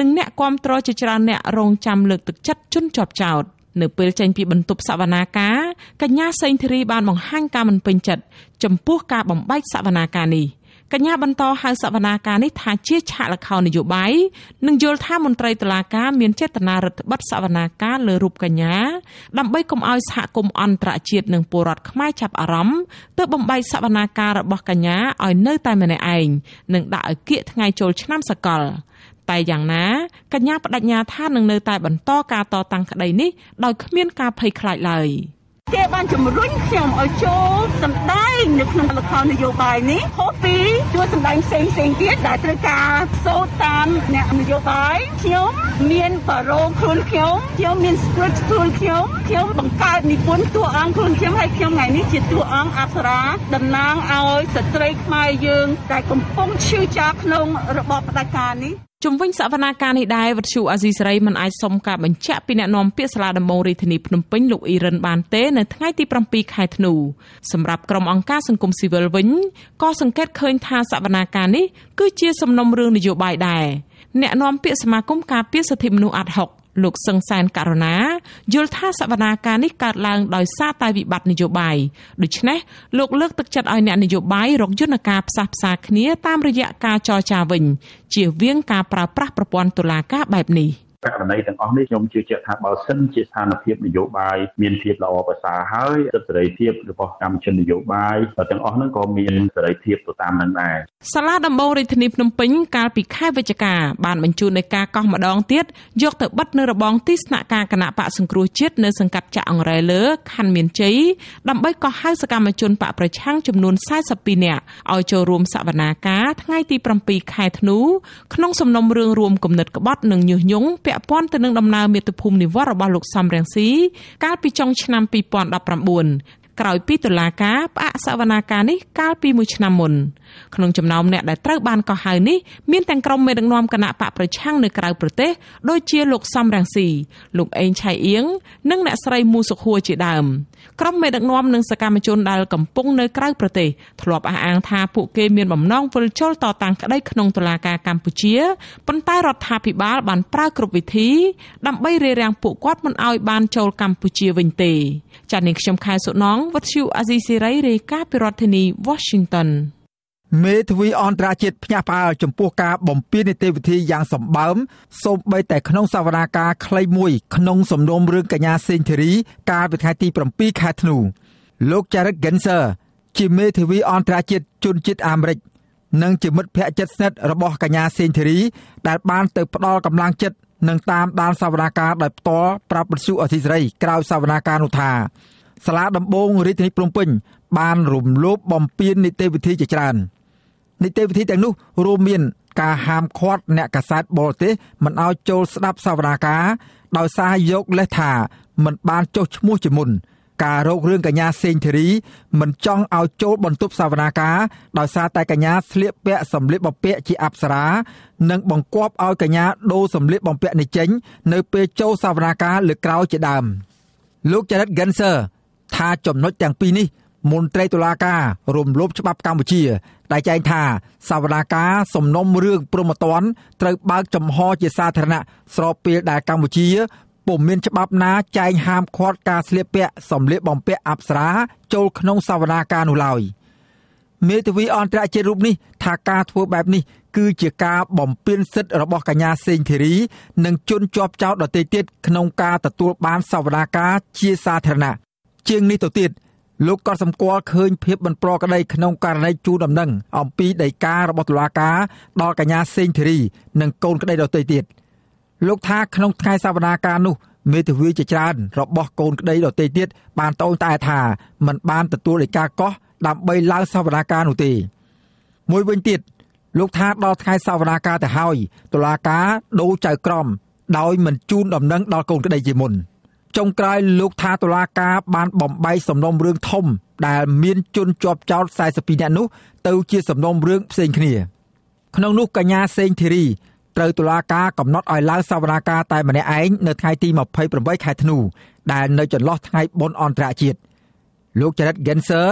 និងអ្នកគាំទ្រជាច្រើនអ្នករងចាំលើកទឹកចិត្តជនជាប់ចោត។នៅពេលចេញពីបន្ទប់សវនាការកញ្ញា សេងធីរីបានបង្ហាញការមិនពេញចិត្តចំពោះការបំបែកសវនាការនេះកញ្ញាបន្តហៅសវនាការនេះថាជាឆាកលខោ នយោបាយនិងយល់ថាមន្ត្រីតុលាការមានចេតនារឹតបន្តឹងសវនាការលើរូបកញ្ញាដើម្បីកុំឲ្យសហគមន៍អន្តរជាតិនិងពលរដ្ឋខ្មែរចាប់អារម្មណ៍ទៅបំបែកសវនាការរបស់កញ្ញាឲ្យនៅតែម្នាក់ឯងនិងដាក់ឲ្យគៀកថ្ងៃចូលឆ្នាំសកល។តែយ៉ាងណាកញ្ញាបដិញ្ញាថានឹងនៅតែបន្តការតតាំងក្តីនេះដោយគ្មានការភ័យខ្លាចឡើយ។គេបានជំរុញខ្ញុំឲ្យចូលសម្ដែងនៅក្នុងល្ខោននយោបាយនេះហូពីជួយសម្ដែងផ្សេងផ្សេងទៀតដែលត្រូវការសូត្រតាមអ្នកនយោបាយខ្ញុំមានប្រងខ្លួនខ្ញុំខ្ញុំមាន script ខ្លួនខ្ញុំខ្ញុំបង្កើតនិពន្ធតួអង្គខ្លួនខ្ញុំហើយខ្ញុំថ្ងៃនេះជាតួអង្គអប្សរាតំណាងឲ្យស្ត្រីខ្មែរយើងដែលកំពុងឈឺចាប់ក្នុងរបបផ្ដាច់ការនេះជំវិញសវនាការនេះដែរវិទ្យុអាស៊ីសេរីមិនអាចសុំការបញ្ជាក់ពីអ្នកនាំពាក្យសាលាដំបងរាជធានីភ្នំពេញលោកអ៊ីរិនបានទេនៅថ្ងៃទី7ខែធ្នូ សម្រាប់ក្រុមអង្គការសង្គមស៊ីវិលវិញក៏សង្កេតឃើញថាសវនាការនេះគឺជាសំណុំរឿងនយោបាយដែរអ្នកនាំពាក្យសមាគមការពារសិទ្ធិមនុស្សអាត់ហុកលោកសឹងសែនករណាយល់ថាសវនាការនេះកើតឡើងដោយសារតែវិបត្តិនយោបាយដូច្នេះលោកលើកទឹកចិត្តឲ្យអ្នកនយោបាយរកយន្តការផ្សះផ្សាគ្នាតាមរយៈការចរចាវិញជៀសវាងការប្រើប្រាស់ប្រព័ន្ធតុលាការបែបនេះ។ករណីទាំងអស់នេះខ្ញុំជឿជាក់ថាបើសិនជាស្ថានភាព នយោបាយមានភាពល្អប្រសើរហើយសិទ្ធិសេរីភាព របស់កម្មជននយោបាយទាំងអស់ហ្នឹងក៏មានសេរីភាពទៅតាមនឹងដែរសាលាដំបងរាជធានីភ្នំពេញកាលពីខែវិច្ឆិកា បានបញ្ជូននៃការកោះម្ដងទៀតយក ទៅបិទនៅរបងទីស្នាក់ការគណៈបកសង្គ្រោះជាតិនៅសង្កាត់ចាក់អង្រែលើខណ្ឌមានជ័យដើម្បីកោះហៅសកម្មជនបកប្រឆាំងចំនួន42នាក់ឲ្យចូលរួមសវនាការថ្ងៃទី7ខែធ្នូក្នុងសំណុំរឿងរួមគំនិតក្បត់ និងញុះញង់ពាក់ក់ព័ន្ធទៅនឹងដំណើរមាតុភូមិនិវត្តរបស់លោកសំរងស៊ីកាលពីចុងឆ្នាំ2019ក្រោយពីតុលាការផ្អាកសវនាការនេះកាលពីមួយឆ្នាំមុនក្នុងចំណោមអ្នកដែលត្រូវបានកោះហៅនេះមានទាំងក្រុមមេដឹកនាំគណៈបកប្រឆាំងនៅ ក្រៅប្រទេសដូចជាលោកសំរងស៊ីលោកអេងឆៃអៀងនិងអ្នកស្រីមូសុខួរជាដើមក្រុមមេដឹកនាំនិងសកម្មជនដែលកំពុងនៅក្រៅប្រទេស ធ្លាប់អះអាងថាពួកគេមានបំណងវិលជុលតតាំងក្តីក្នុងតុលាការកម្ពុជាប៉ុន្តែរដ្ឋាភិបាល បានប្រើគ្រប់វិធី ដើម្បីរារាំងពួកគាត់មិនឲ្យបាន ចូលកម្ពុជាវិញទេចា៎នាងខ្ញុំខែសុណងវត្ថុអាស៊ីសេរីរាយការណ៍ពីរដ្ឋធានី Washington មេធាវីអន្តរជាតិផ្ញើផ្អើលចំពោះការបំពាននីតិវិធីយ៉ាងសម្បើមសូម្បីតែក្នុងសវនាការខ្លីមួយ ក្នុងសំណុំរឿងកញ្ញាសេងធីរី កាលពីខែទី7ខែធ្នូលោក Jared Gensler ជាមេធាវីអន្តរជាតិជនជាតិអាមេរិកនិងជាមិត្តភក្តិជិតស្និទ្ធរបស់កញ្ញាសេងធីរីដែលបានទៅផ្ដល់កម្លាំងចិត្តនិងតាមដានសវនាការដោយផ្ទាល់ ប្រាប់បទសុអសីសេរីក្រោយសវនាការនោះថាសាលាដំបងរាជធានីភ្នំពេញបានរំលោភបំពាននីតិវិធីជាច្រើននីតិវិធីទាំងនោះរួមមានការហាមឃាត់ អ្នកកាសែតបរទេសមិនឲ្យចូលស្ដាប់សវនាការដោយសារយកលេសថាមិនបានចុះឈ្មោះជាមុនការរោគរឿងកញ្ញាសេងធារីមិនចង់ឲ្យចូលបន្ទប់សវនាការដោយសារតែកញ្ញាស្លៀកពាក់សម្លៀកបំពាក់ជាអប្សរានិងបង្គាប់ឲ្យកញ្ញាដូរសម្លៀកបំពាក់នេះចេញនៅ ពេលចូលសវនាការលើក្រោយជាដើមលោកចរិតហ្គិនសឺថាចំណុចទាំងពីរនេះមន្ត្រីតុលាការរំលោភច្បាប់កម្ពុជាដែលចែងថាសវនាការសំណុំរឿងព្រមត្តនត្រូវបើកចំហជាសាធារណៈស្របពេលដែលកម្ពុជាពុំមានច្បាប់ណាចែងហាមឃាត់ការស្លៀកពាក់សម្លៀកបំពាក់អប្សរាចូលក្នុងសវនាការនោះឡើយមេធាវីអន្តរជាតិរូបនេះថាការធ្វើបែបនេះគឺជាការបំពានសិទ្ធិរបស់កញ្ញាសេងធីរីនិងជនជាប់ចោទដទៃទៀតក្នុងការទទួល បាន សវនាការជាសាធារណៈជាងនេះទៅទៀតលោកក៏សម្គាល់ឃើញភាពមិនប្រក្រតីក្នុងករណីជូនដំណឹងអំពីដីការបស់តុលាការដល់កញ្ញាសេងធីរីនិងកូនក្តីដទៃទៀតលោក ថាក្នុងថ្ងៃសវនាការនោះមេធាវីជាច្រើនរបស់កូនក្តីដទៃទៀតបានតូនតែថាមិនបានទទួលដីកាកោះដើម្បីឡើងសវនាការនោះទេមួយវិញទៀតលោកថាដល់ថ្ងៃសវនាការទៅហើយតុលាការ ដូរចៅក្រមដោយមិនជូន ដំណឹងដល់កូនក្តីជាមុន។ចុងក្រោយលោកថាតុលាការបានបំបី សំណុំរឿងធំ ដែល មានជនជាប់ចោទ42នាក់នោះ ទៅជា សំណុំរឿងផ្សេងគ្នា ក្នុងនោះកញ្ញាសេងធីរីត្រូវតុលាការកំណត់ឲ្យឡើងសវនាការតែម្នាក់ឯងនៅថ្ងៃទី28ខែធ្នូដែល នៅចន្លោះថ្ងៃបុណ្យអន្តរជាតិលោកចរិតហ្គិនសឺ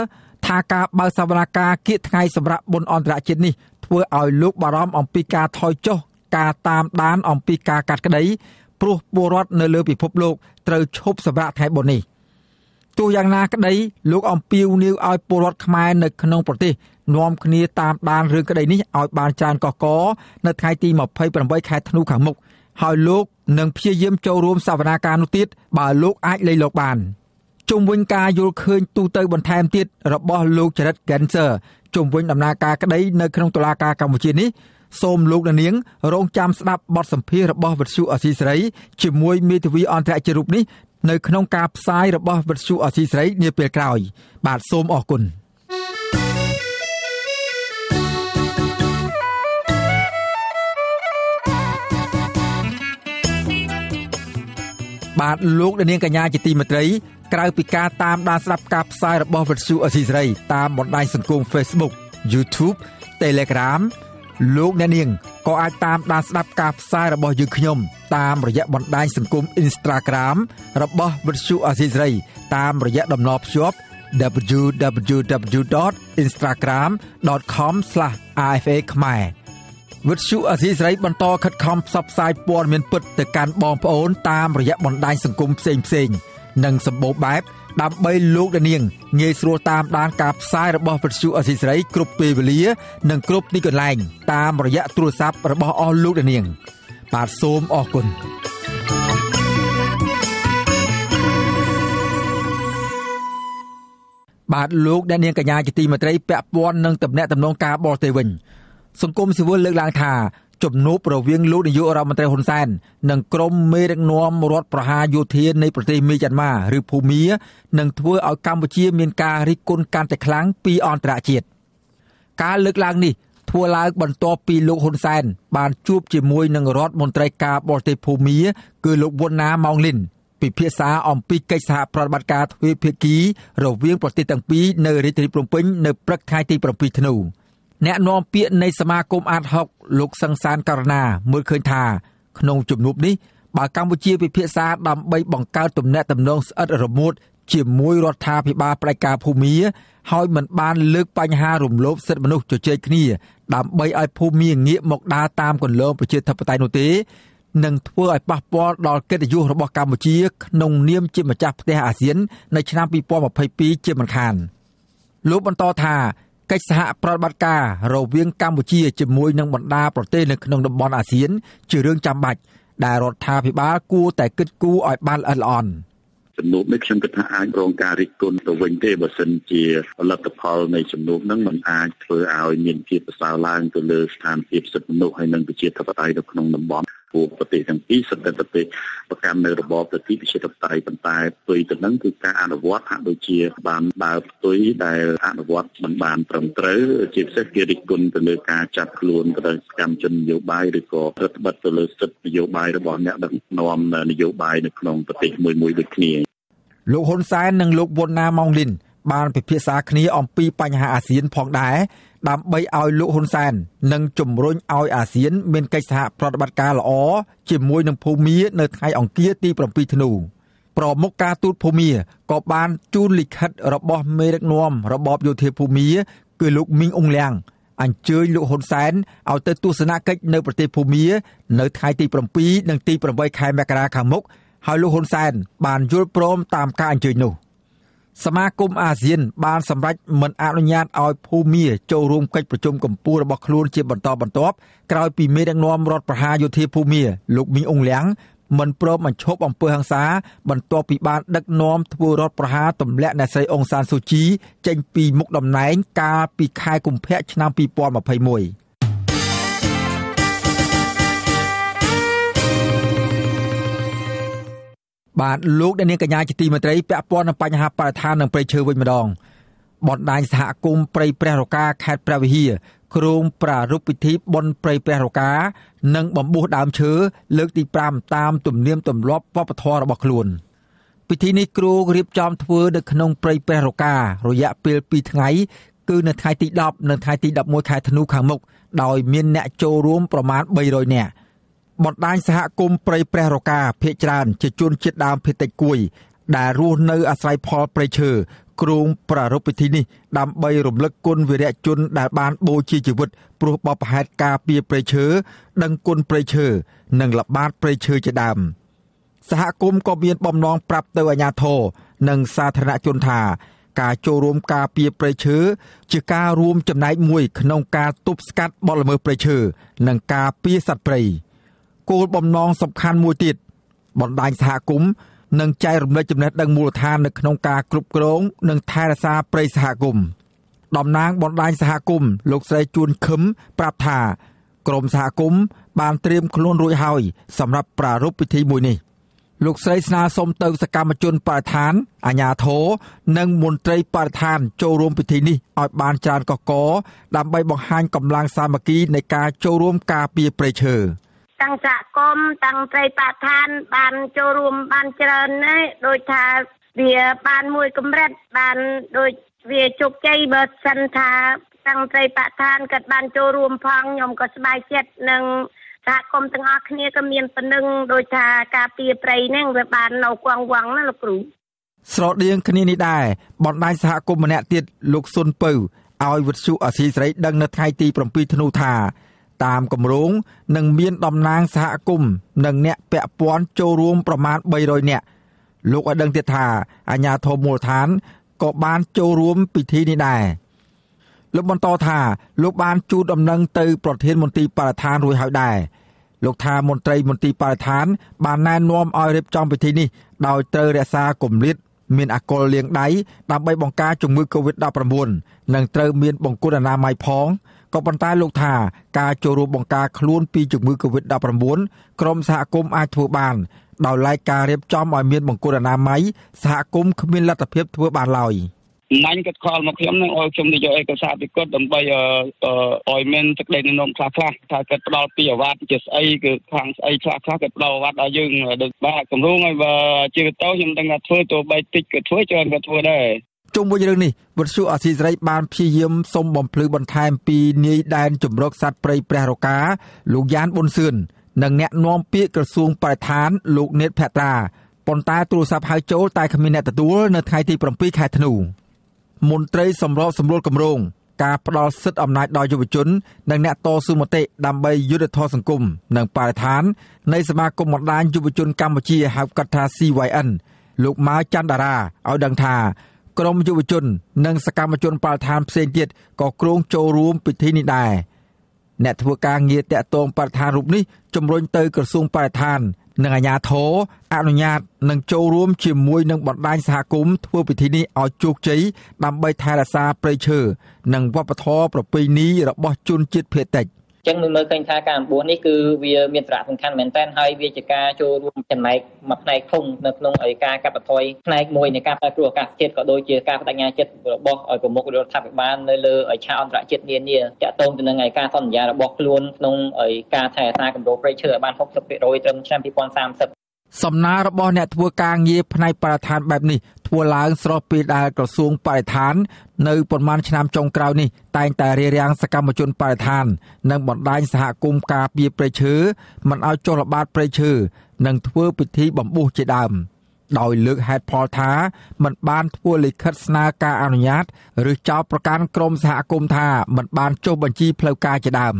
ថាការបើកសវនាការគៀកថ្ងៃសម្រាប់បុណ្យអន្តរជាតិនេះ ធ្វើឲ្យលោកបារម្ភអំពីការថយចុះការតាមដានអំពីការកាត់ក្តីព្រោះពលរដ្ឋនៅលើពិភពលោកត្រូវឈប់សម្រាកថ្ងៃបុណ្យនេះទោះយ៉ាងណាក្តីលោក អំពីវនីវឲ្យពលរដ្ឋខ្មែរនៅក្នុងប្រទេសនាំគ្នាតាមដានរឿងក្តីនេះឲ្យបានច្រើនកកកនៅថ្ងៃទី28ខែធ្នូខាងមុខហើយលោកនឹងព្យាយាមចូលរួមសវនាការនោះទៀតបើលោកអាចលេងលោកបានជុំវិញការយល់ឃើញទូទៅបន្ថែមទៀតរបស់លោកចរិត Ganser ជុំវិញ ដំណើរការក្តីនៅក្នុងតុលាការកម្ពុជានេះសូមលោកអ្នកនាងរងចាំស្ដាប់បទសម្ភាសន៍របស់វិទ្យុអសីសេរីជាមួយមេធាវីអន្តរជាតិរូបនេះនៅក្នុងការផ្សាយរបស់វិទ្យុអសីសេរីនាពេលក្រោយបាទសូមអរគុណបាទលោកអ្នកនាងកញ្ញាជាទីមេត្រី ក្រៅពីការតាមដានស្ដាប់ការផ្សាយរបស់វិទ្យុអសីសេរី តាមបណ្ដាញសង្គម Facebook YouTube Telegram លោកអ្នកនាងក៏អាចតាមដានស្ដាប់ការផ្សាយរបស់យើងខ្ញុំតាមរយៈបណ្ដាញសង្គម Instagram របស់វិទ្យុអាស៊ីសេរី តាមរយៈតំណភ្ជាប់ www.instagram.com/rfa ខ្មែរវិទ្យុអាស៊ីសេរីបន្តខិតខំផ្សព្វផ្សាយព័ត៌មានពិតទៅកាន់បងប្អូន តាមរយៈបណ្ដាញសង្គមផ្សេងៗនិងសម្បូរបែបដើម្បីលោកដានាងងាយស្រួលតាមដានការផ្សាយរបស់វិទ្យុអសីស្រីគ្រប់ពេលវេលា និងគ្រប់ទីកន្លែងតាមរយៈទូរស័ព្ទរបស់អស់លោកដានាង បាទសូមអរគុណបាទលោកអ្នកនាងកញ្ញាជាទីមេត្រីពាក់ព័ន្ធនឹងតំណែងតំណងការបរទេសវិញ សង្គមស៊ីវិលលើកឡើងថាជំនួបរវាងលោកនាយករដ្ឋមន្ត្រីហ៊ុនសែន និងក្រុមមេដឹកនាំរដ្ឋប្រហារយោធានៃប្រទេសមីយ៉ាន់ម៉ាឬភូមានឹងធ្វើឲ្យកម្ពុជាមានការរិះគន់កាន់តែខ្លាំងពីអន្តរជាតិការលើកឡើងនេះធ្វើឡើងបន្ទាប់ពីលោកហ៊ុនសែនបានជួបជាមួយនឹងរដ្ឋមន្ត្រីការបរទេសភូមា គឺលោកវុនណាម៉ោងលីនពិភាក្សាអំពីកិច្ចសហប្រតិបត្តិការទ្វេភាគី រវាងប្រទេសទាំងពីរនៅរាជធានីភ្នំពេញនៅព្រឹកថ្ងៃទី7ធ្នូ។អ្នកនាំពាក្យនៃសមាគមអាត60លោកសង្សាន ករណាមើលឃើញថាក្នុងជំនួបនេះបើកម្ពុជាពិភាក្សាដើម្បីបង្កើតទំនាក់ទំនងស្អិតរមួតជាមួយរដ្ឋាភិបាលផ្ដាច់ការភូមាហើយមិនបានលើកបញ្ហារំលោភសិទ្ធិមនុស្សជជែកគ្នាដើម្បីឲ្យភូមាងាកមកដើរតាមគន្លងប្រជាធិបតេយ្យនោះទេនឹងធ្វើឲ្យប៉ះពាល់ដល់កិត្តិយសរបស់កម្ពុជាក្នុងនាមជាម្ចាស់ផ្ទះអាស៊ាននៅឆ្នាំ2022ជាមិនខានលោកបន្តថាកិច្ចសហប្រតិបត្តិការរវាងកម្ពុជាជាមួយនឹងបណ្ដាប្រទេសនៅក្នុងតំបន់អាស៊ានជារឿងចាំបាច់ដែលរដ្ឋាភិបាលគួរតែគិតគូរឲ្យបានល្អិតល្អន់ចំនួននេះខ្ញុំគិតថាអាចរងការរិះគន់ទៅវិញទេបើសិនជាផលិតផលនៃចំនួនហ្នឹងมันអាចធ្វើឲ្យមានភាពប្រសើរឡើងទៅលើស្ថានភាពសិទ្ធិមនុស្សហើយនិងប្រជាធិបតេយ្យនៅក្នុងតំបន់ព្រោះប្រទេសទាំងពីរសិតតែប្រទេសប្រកាន់នៅរបបប្រជាធិបតេយ្យប៉ុន្តែផ្ទុយទៅនឹងគឺការអនុវត្តហាក់ដូចជា បានដើរផ្ទុយដែលអនុវត្តមិនបានត្រឹមត្រូវ ជាពិសេសគេរិះគន់ទៅលើការចាត់ខ្លួនទៅលើកម្មជននយោបាយឬក៏ប្រតិបត្តិទៅលើសិទ្ធិនយោបាយរបស់អ្នកដឹកនាំនយោបាយនៅក្នុងប្រទេសមួយមួយដូចគ្នាលោកហ៊ុនសែននិងលោកវណ្ណាម៉ុងលីនបានពិភាក្សាគ្នាអំពីបញ្ហាអាស៊ានផងដែរដើម្បីឲ្យលោកហ៊ុនសែននិងជំរុញឲ្យអាស៊ានមានកិច្ចសហប្រតិបត្តិការល្អជាមួយនឹងភូមានៅថ្ងៃអង្គារទី7ធ្នូប្រមុខការទូតភូមាក៏បានជូនលិខិតរបស់មេដឹកនាំរបបយោធាភូមា គឺលោកមីងអ៊ុងលៀងអញ្ជើញលោកហ៊ុនសែនឲ្យទៅទស្សនកិច្ចនៅប្រទេសភូមានៅថ្ងៃទី7និងទី8ខែមករាខាងមុខហើយលោកហ៊ុនសែនបានយល់ព្រមតាមការអញ្ជើញនោះសមាគមអាស៊ានបានសម្រេចមិនអនុញ្ញាតឲ្យភូមាចូលរួមកិច្ចប្រជុំកម្ពុជារបស់ខ្លួនជាបន្តបន្ទាប់ក្រោយពីមេដឹកនាំរដ្ឋប្រហារយោធាភូមាលោកមីងអ៊ុងលៀងមិនព្រមបញ្ឈប់អំពើហិង្សា បន្ទាប់ពីបានដឹកនាំធ្វើរដ្ឋប្រហារទម្លាក់អ្នកស្រីអុងសានស៊ូជីចេញពីមុខតំណែង កាលពីខែកុម្ភៈឆ្នាំ2021បាទលោកអ្នកនាងកញ្ញាជាទីមេត្រីពាក់ព័ន្ធនឹងបញ្ហាបរិស្ថាននិងព្រៃឈើវិញម្ដងបណ្ដាញសហគមន៍ព្រៃព្រះរកាខេត្តព្រះវិហារគ្រងប្រារព្ធពិធីបុណ្យព្រៃព្រះរកានិងបំពុះដើមឈើលើក ទី5តាម ទំនៀមទម្លាប់វប្បធម៌របស់ខ្លួន ពិធីនេះគ្រូរៀបចំធ្វើនៅក្នុងព្រៃព្រះរការយៈពេល2ថ្ងៃគឺនៅថ្ងៃទី10និងថ្ងៃទី11ខែធ្នូខាងមុខដោយ មានអ្នកចូលរួមប្រមាណ300នាក់បណ្ដាញសហគមន៍ព្រៃព្រះរកាភ ieck ច្រើនជាជនជាតិដើមភាគតិចគួយដែលរស់នៅអាស្រ័យផលព្រៃឈើគ្រងប្រារព្ធពិធីនេះដើម្បីរំលឹកគុណវីរៈជនដែលបានបូជាជីវិតព្រោះបបផហេតការពីព្រៃឈើដឹងគុណព្រៃឈើនិងល្បាតព្រៃឈើជាដើមសហគមន៍ក៏មានបំណងប្រាប់ទៅអាជ្ញាធរនិងសាធារណជនថាការចូលរួមការពីព្រៃឈើជាការរួមចំណែកមួយក្នុងការទប់ស្កាត់បទល្មើសព្រៃឈើនិងការពីសត្វព្រៃ។គោលបំណងសំខាន់មួយទៀតបណ្ដាញសហគមន៍និងចែករំលែកចំណេះដឹងមូលដ្ឋាននៅក្នុងការគ្រប់គ្រងនិងថែរក្សាព្រៃសហគមន៍តំណាងបណ្ដាញសហគមន៍លោកស្រីជួនខឹមប្រាប់ថា ក្រមសហគមន៍បានត្រៀមខ្លួនរួចហើយសម្រាប់ប្រារព្ធពិធីមួយនេះ លោកស្រីស្នើសុំទៅសកម្មជនបរិស្ថានអាជ្ញាធរនិងមន្ត្រីបរិស្ថានចូលរួមពិធីនេះឲ្យបានច្រើនកកកដើម្បីបង្ហាញកម្លាំងសាមគ្គីនៃការចូលរួមការពារព្រៃឈើ។ទាំងសហគមន៍ទាំងស្រីបឋាន បានចូលរួមបានច្រើនណាស់ដូចថាវាបានមួយកម្រិតបានដូចវាជោគជ័យបើសិនថាទាំងស្រីបឋានក៏បានចូលរួមផងខ្ញុំក៏ស្បាយចិត្តនឹងសហគមន៍ទាំងអស់គ្នាក៏មានប៉ុណ្ណឹងដូចថាការពីប្រៃហ្នឹងវាបាននៅគង់វងណាលោកគ្រូស្រដៀងគ្នានេះដែរបណ្ដាញសហគមន៍ម្នាក់ទៀតលោកស៊ុនពៅឲ្យវិទ្យុអសីស្រីដឹង នៅថ្ងៃទី7ធ្នូថាតាមគម្រោងនឹងមានតំណាងសហគមន៍និងអ្នកពាក់ព័ន្ធចូលរួមប្រមាណ300នាក់លោកឲ្យដឹងទៀតថាអាជ្ញាធរមូលដ្ឋានក៏បានចូលរួមពិធីនេះដែរលោកបន្តថាលោកបានជូនដំណឹងទៅ ប្រធានមន្ត្រីបរិស្ថានរួចហើយដែរលោកថាមន្ត្រីមន្ត្រីបរិស្ថានបានណែនាំឲ្យរៀបចំ ពិធីនេះដោយត្រូវរក្សាគម្លាតមានអាកុលលាងដៃដើម្បីបង្ការជំងឺ Covid-19 និងត្រូវមានបង្គន់អនាម័យផងក៏ប៉ុន្តែលោកថាការចូលរួមបង្ការខ្លួនពីជំងឺ Covid-19 ក្រមសហគមន៍អាចធ្វើបានដោយឡែកការរៀបចំឲ្យមានបង្គោលអនាម័យសហគមន៍គ្មានលទ្ធភាពធ្វើបានឡើយ។ណាញ់គាត់ខលមកខ្ញុំនឹងឲ្យខ្ញុំទៅយកឯកសារពីគាត់ដើម្បីឲ្យមានទឹកដីនិយមខ្លះខ្លះថាគាត់ផ្ដល់ពីអាវ៉ាត់ជាស្អីគឺខាងស្អីខ្លះខ្លះគាត់ផ្ដល់អាវ៉ាត់ដល់យើងដូចបាទគម្រោងឲ្យបើជាទៅខ្ញុំដឹងថាធ្វើទៅបីតិចក៏ធ្វើច្រើនក៏ធ្វើដែរជុំវិញរឿងនេះវិទ្យុអសីសេរីបានព្យាយាមសុំបំភ្លឺបន្ថែមពីនាយដែនជំរកសត្វព្រៃព្រះរកាលោកយ៉ានប៊ុនសឿននិងអ្នកនាំពាក្យក្រសួងបរិស្ថានលោកនេតភត្រាប៉ុន្តែទូរស័ព្ទហៅចូលតែគ្មានអ្នកទទួល នៅថ្ងៃទី7ខែធ្នូមន្ត្រីសម្របសម្រួលគម្រោងការផ្ដល់សិទ្ធិអំណាចដល់យុវជន និងអ្នកតស៊ូមតិដើម្បីយុទ្ធធរសង្គមនិងបរិស្ថាន នៃសមាគមបណ្ដាញយុវជន កម្ពុជាហៅកាត់ថា CYN លោកម៉ៅច័ន្ទតារាឲ្យដឹងថាក្រមយុវជននិងសកម្មជនបរិស្ថានផ្សេងទៀតក៏គ្រោងចូលរួម ពិធីនេះដែរអ្នកធ្វើការងារតាក់ទងបរិស្ថានរូបនេះជំរុញទៅក្រសួងបរិស្ថាននិងអាជ្ញាធរអនុញ្ញាតនឹងចូលរួម ជាមួយនឹងបណ្ដាញសហគមន៍ធ្វើពិធីនេះឲ្យជោគជ័យដើម្បីថែរក្សាព្រៃឈើនិងវប្បធម៌ប្រពៃណីរបស់ជនជាតិភាគតិច។ចឹងមើលមើលឃើញថាការអំបួសនេះគឺវាមានសារៈសំខាន់មែនទែនហើយវាជាការចូលរួមចំណែកមួយផ្នែកធំនៅក្នុងឯការកាត់បន្ថយផ្នែកមួយនៃការប្រែប្រួលអាកាសធាតុក៏ដូចជាការបដិញ្ញាចិត្តរបស់ឲ្យប្រមុខរដ្ឋាភិបាលនៅលើឯឆាកអន្តរជាតិនានាតាក់ទងទៅនឹងឯការសន្យារបស់ខ្លួនក្នុងឯការថែរក្សាគម្រោងព្រៃឈើឲ្យបាន60%ត្រឹមឆ្នាំ2030សំណើរបស់អ្នកធ្វើការងារផ្នែកបរិស្ថានបែបនេះធ្វើឡើង ស្របពេលដែលក្រសួងបរិស្ថាននៅប៉ុន្មានឆ្នាំចុងក្រោយនេះតែងតែរារាំងសកម្មជនបរិស្ថាន និងបណ្ដាញសហគមន៍ការពារព្រៃឈើមិនឲ្យចុះល្បាតព្រៃឈើនិងធ្វើពិធីបំពុះជាដើមដោយ លើកហេតុផលថាมันបានធ្វើលិខិតស្នើការអនុញ្ញាត ឬចោទប្រកាន់ក្រមសហគមន៍ថាมันបានចុះបញ្ជីផ្លូវការជាដើម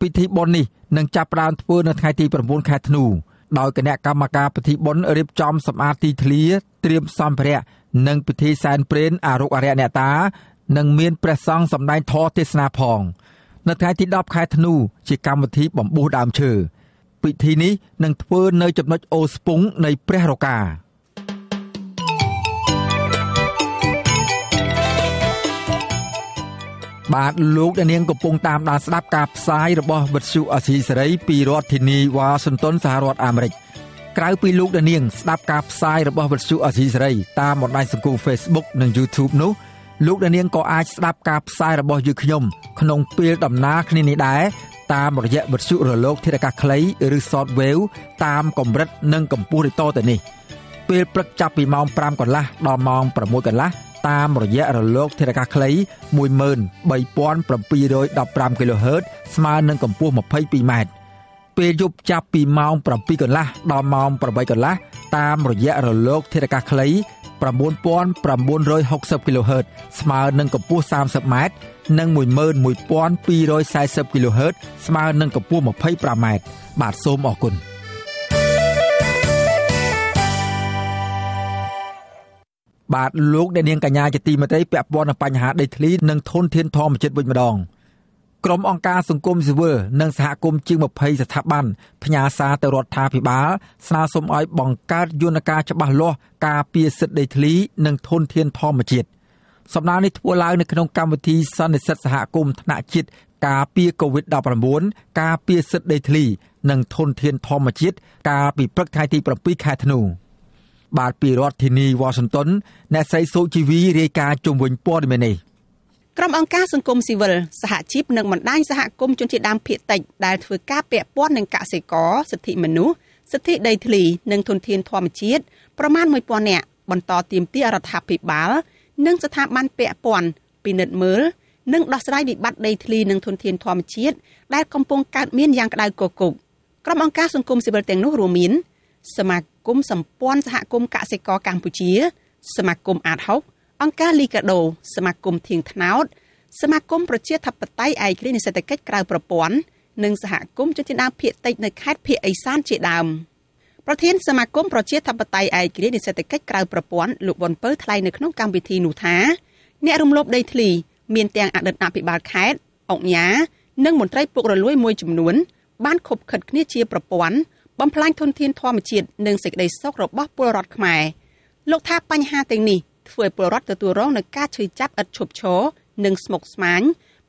ពិធីបុណ្យនេះនឹងចាប់ផ្ដើមធ្វើនៅថ្ងៃទី9ខែធ្នូដោយគណៈកម្មការពិធីបុណ្យរៀបចំសម្អាតទីធ្លា ត្រៀមសម្ភារៈនិងពិធីសែនព្រេនអរុគអរិយអ្នកតានិងមានព្រះសង្ឃសម្ដែងធម៌ទេសនាផងនៅថ្ងៃទី10ខែធ្នូជាកម្មវិធីបំពុះដើមឈើពិធីនេះនឹងធ្វើនៅចំណុចអូស្ពុងនៃព្រះរកាបាទលោកអ្នកនាងកំពុងតាមដានស្ដាប់ការផ្សាយរបស់វិទ្យុអសីសេរីពីរដ្ឋធានីវ៉ាស៊ីនតោនសហរដ្ឋអាមេរិកក្រៅពីលោកដានាងស្ដាប់ការផ្សាយរបស់វិទ្យុអសីសេរីតាមបណ្ដាញសង្គម Facebook និង YouTube នោះលោកដានាងក៏អាចស្ដាប់ការផ្សាយរបស់យើងខ្ញុំ ក្នុងពេលដំណើរគ្នានេះដែរតាមរយៈវិទ្យុរលកធាតុអាកាសខ្លីឬ Shortwave តាមកម្រិត និងកម្ពស់ដូចតទៅនេះពេលព្រឹកចាប់ពីម៉ោង5កន្លះដល់ម៉ោង6កន្លះតាមរយៈរលកធាតុអាកាសខ្លី13715 kHz ស្មើនឹងកម្ពស់ 22m ពេលយប់ចាប់ពីម៉ោង7កន្លះដល់ម៉ោង8កន្លះតាមរយៈរលកធាតុអាកាសខ្លី9960 kHz ស្មើនឹងកម្ពស់ 30m និង11240 kHz ស្មើនឹងកម្ពស់ 25m បាទសូមអរគុណបាទលោកអ្នកនាងកញ្ញាជាទីមេត្រីពាក់ព័ន្ធនឹងបញ្ហាដីធ្លី និងធនធានធម្មជាតិវិញម្ដងក្រុមអង្គការសង្គមស៊ីវិលនិងសហគមន៍ជាង20ស្ថាប័នផ្ញើសារទៅរដ្ឋាភិបាល ស្នើសុំឲ្យបង្កើតយន្តការច្បាស់លាស់ការពារសិទ្ធិដីធ្លី និងធនធានធម្មជាតិសំណើនេះធ្វើឡើងនៅក្នុងកម្មវិធីសន្និសិទសហគមន៍ថ្នាក់ជាតិការពារ COVID-19 ការពារសិទ្ធិដីធ្លីនិងធនធានធម្មជាតិកាលពីព្រឹកថ្ងៃទី7ខែធ្នូបាទពីរដ្ឋធានីវ៉ាស៊ីនតោនអ្នកស្រីសូជីវីរាយការណ៍ជុំវិញព័ត៌មាននេះ។ក្រុមអង្គការសង្គមស៊ីវិលសហជីពនិងបណ្ដាញសហគមន៍ជនជាតិដើមភាគតិចដែលធ្វើការពាក់ព័ន្ធនឹងកសិករសិទ្ធិមនុស្សសិទ្ធិដីធ្លីនិងធនធានធម្មជាតិប្រមាណ1000នាក់បន្តទៀមទារដ្ឋាភិបាលនិងស្ថាប័នពាក់ព័ន្ធពិនិត្យមើលនិងដោះស្រាយវិបត្តិដីធ្លីនិងធនធានធម្មជាតិដែលកំពុងកើតមានយ៉ាងក្តៅគគុកក្រុមអង្គការសង្គមស៊ីវិលទាំងនោះរួមមាន សមាគមសម្ព័ន្ធសហគមន៍កសិករកម្ពុជា សមាគមអាតហុកអង្គការលីកាដូ សមាគមធៀងថ្នោតសមាគមប្រជាធិបតេយ្យឯករាជ្យនៃសេដ្ឋកិច្ចក្រៅប្រព័ន្ធនិងសហគមន៍ជនជាតិដើមភាគតិចនៅខេត្តភាគឦសានជាដើមប្រធានសមាគមប្រជាធិបតេយ្យឯករាជ្យនៃសេដ្ឋកិច្ចក្រៅប្រព័ន្ធលោកវ៉ុនពៅថ្លែងនៅក្នុងកម្មវិធីនោះថាអ្នករំលោភដីធ្លីមានទាំងអតីតអភិបាលខេត្តអង្គញានិងមន្ត្រីពុករលួយមួយចំនួនបានខົບខិតគ្នាជាប្រព័ន្ធបំផ្លាញធនធានធម្មជាតិនិងសេចក្តីសុខរបស់ពលរដ្ឋខ្មែរលោកថាបញ្ហាទាំងនេះធ្វើឲ្យពលរដ្ឋទទួលរងនឹងការឈឺចាប់ឥតឈប់ឈរនិងស្មុគស្មាញ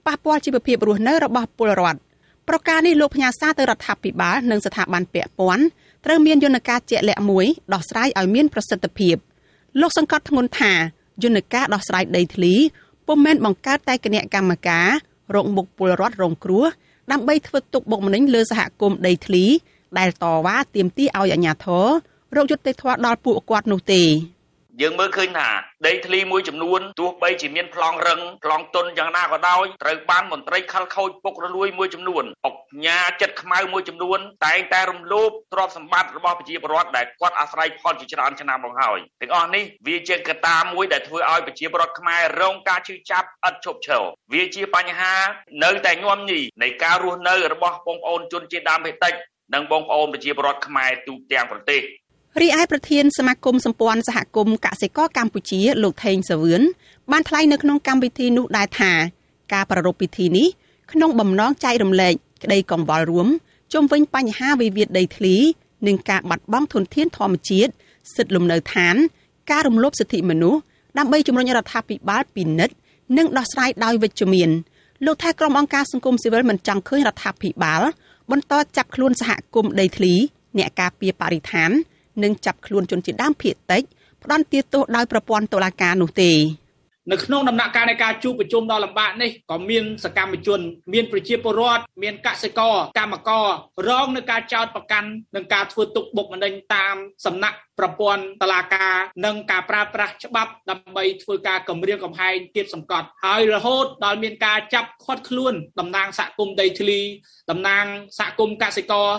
ប៉ះពាល់ជីវភាពរស់នៅរបស់ពលរដ្ឋប្រការនេះលោកផ្ញើសារទៅរដ្ឋាភិបាលនិងស្ថាប័នពាក់ព័ន្ធត្រូវមានយន្តការជាក់លាក់មួយដោះស្រាយឲ្យមានប្រសិទ្ធភាពលោកសង្កត់ធ្ងន់ថា យន្តការដោះស្រាយដីធ្លីពុំមែនបង្កើតតែគណៈកម្មការរងមុខពលរដ្ឋរងគ្រោះដើម្បីធ្វើទុកបុកម្នេញលើសហគមន៍ដីធ្លី ដែលតវ៉ាទាមទារឲ្យអាជ្ញាធររកយុត្តិធម៌ដល់ពួកគាត់នោះទេយើងមើលឃើញថាដីធ្លីមួយចំនួន ទោះបីជាមានប្លង់រឹងប្លង់ទុនយ៉ាងណាក៏ដោយត្រូវបានមន្ត្រីខលខូចពុករលួយមួយចំនួនអុកញ៉ាចិត្តខ្មៅមួយចំនួនតែងតែរំលោភទ្រព្យសម្បត្តិរបស់ប្រជាពលរដ្ឋដែលគាត់អាស្រ័យផលជាច្រើនឆ្នាំមកហើយទាំងអស់នេះវាជាកត្តាមួយដែលធ្វើឲ្យប្រជាពលរដ្ឋខ្មែររងការឈឺចាប់ឥតឈប់ឈរវាជាបញ្ហា នៅតែញោមញីនៃការរស់នៅ របស់បងប្អូនជនជាតិដើមភាគតិចនិងបងប្អូនប្រជាពលរដ្ឋខ្មែរទូទាំងប្រទេសរីឯប្រធានសមាគមសម្ព័ន្ធសហគមន៍កសិករកម្ពុជា លោកថេងសាវឿនបានថ្លែងនៅក្នុងកម្មវិធីនោះដែរថាការប្រារព្ធពិធីនេះក្នុងបំណងចែករំលែកក្តីកង្វល់រួមជុំវិញបញ្ហាវិវាទដីធ្លីនិងការបាត់បង់ធនធានធម្មជាតិសិទ្ធិលំនៅឋានការរំលោភសិទ្ធិមនុស្សដើម្បីជំរុញរដ្ឋាភិបាលពិនិត្យនិងដោះស្រាយដោយវិជ្ជមាន លោកថាក្រុមអង្គការសង្គមស៊ីវិលមិនចង់ឃើញរដ្ឋាភិបាលបន្តចាប់ខ្លួនសហគមន៍ដីធ្លី អ្នកការពារបរិស្ថាននិងចាប់ខ្លួនជនជាដើមភាគតិចផ្ដន់ទាទោសដោយប្រព័ន្ធតុលាការនោះទេនៅក្នុងដំណាក់កាលនៃការជួបប្រជុំដ៏លំបាកនេះក៏មាន សកម្មជន មានប្រជាពលរដ្ឋមានកសិករកម្មករ រងនឹងការចោទប្រកាន់និងការធ្វើទុកបុកម្នេញតាមសំណាក់ប្រព័ន្ធតឡាការនិងការប្រើប្រាស់ច្បាប់ដើម្បីធ្វើការគម្រាមកំហែងគៀបសង្កត់ហើយរហូត ដល់មានការចាប់ឃាត់ខ្លួនតំណាងសហគមន៍ដីធ្លីតំណាងសហគមន៍កសិករ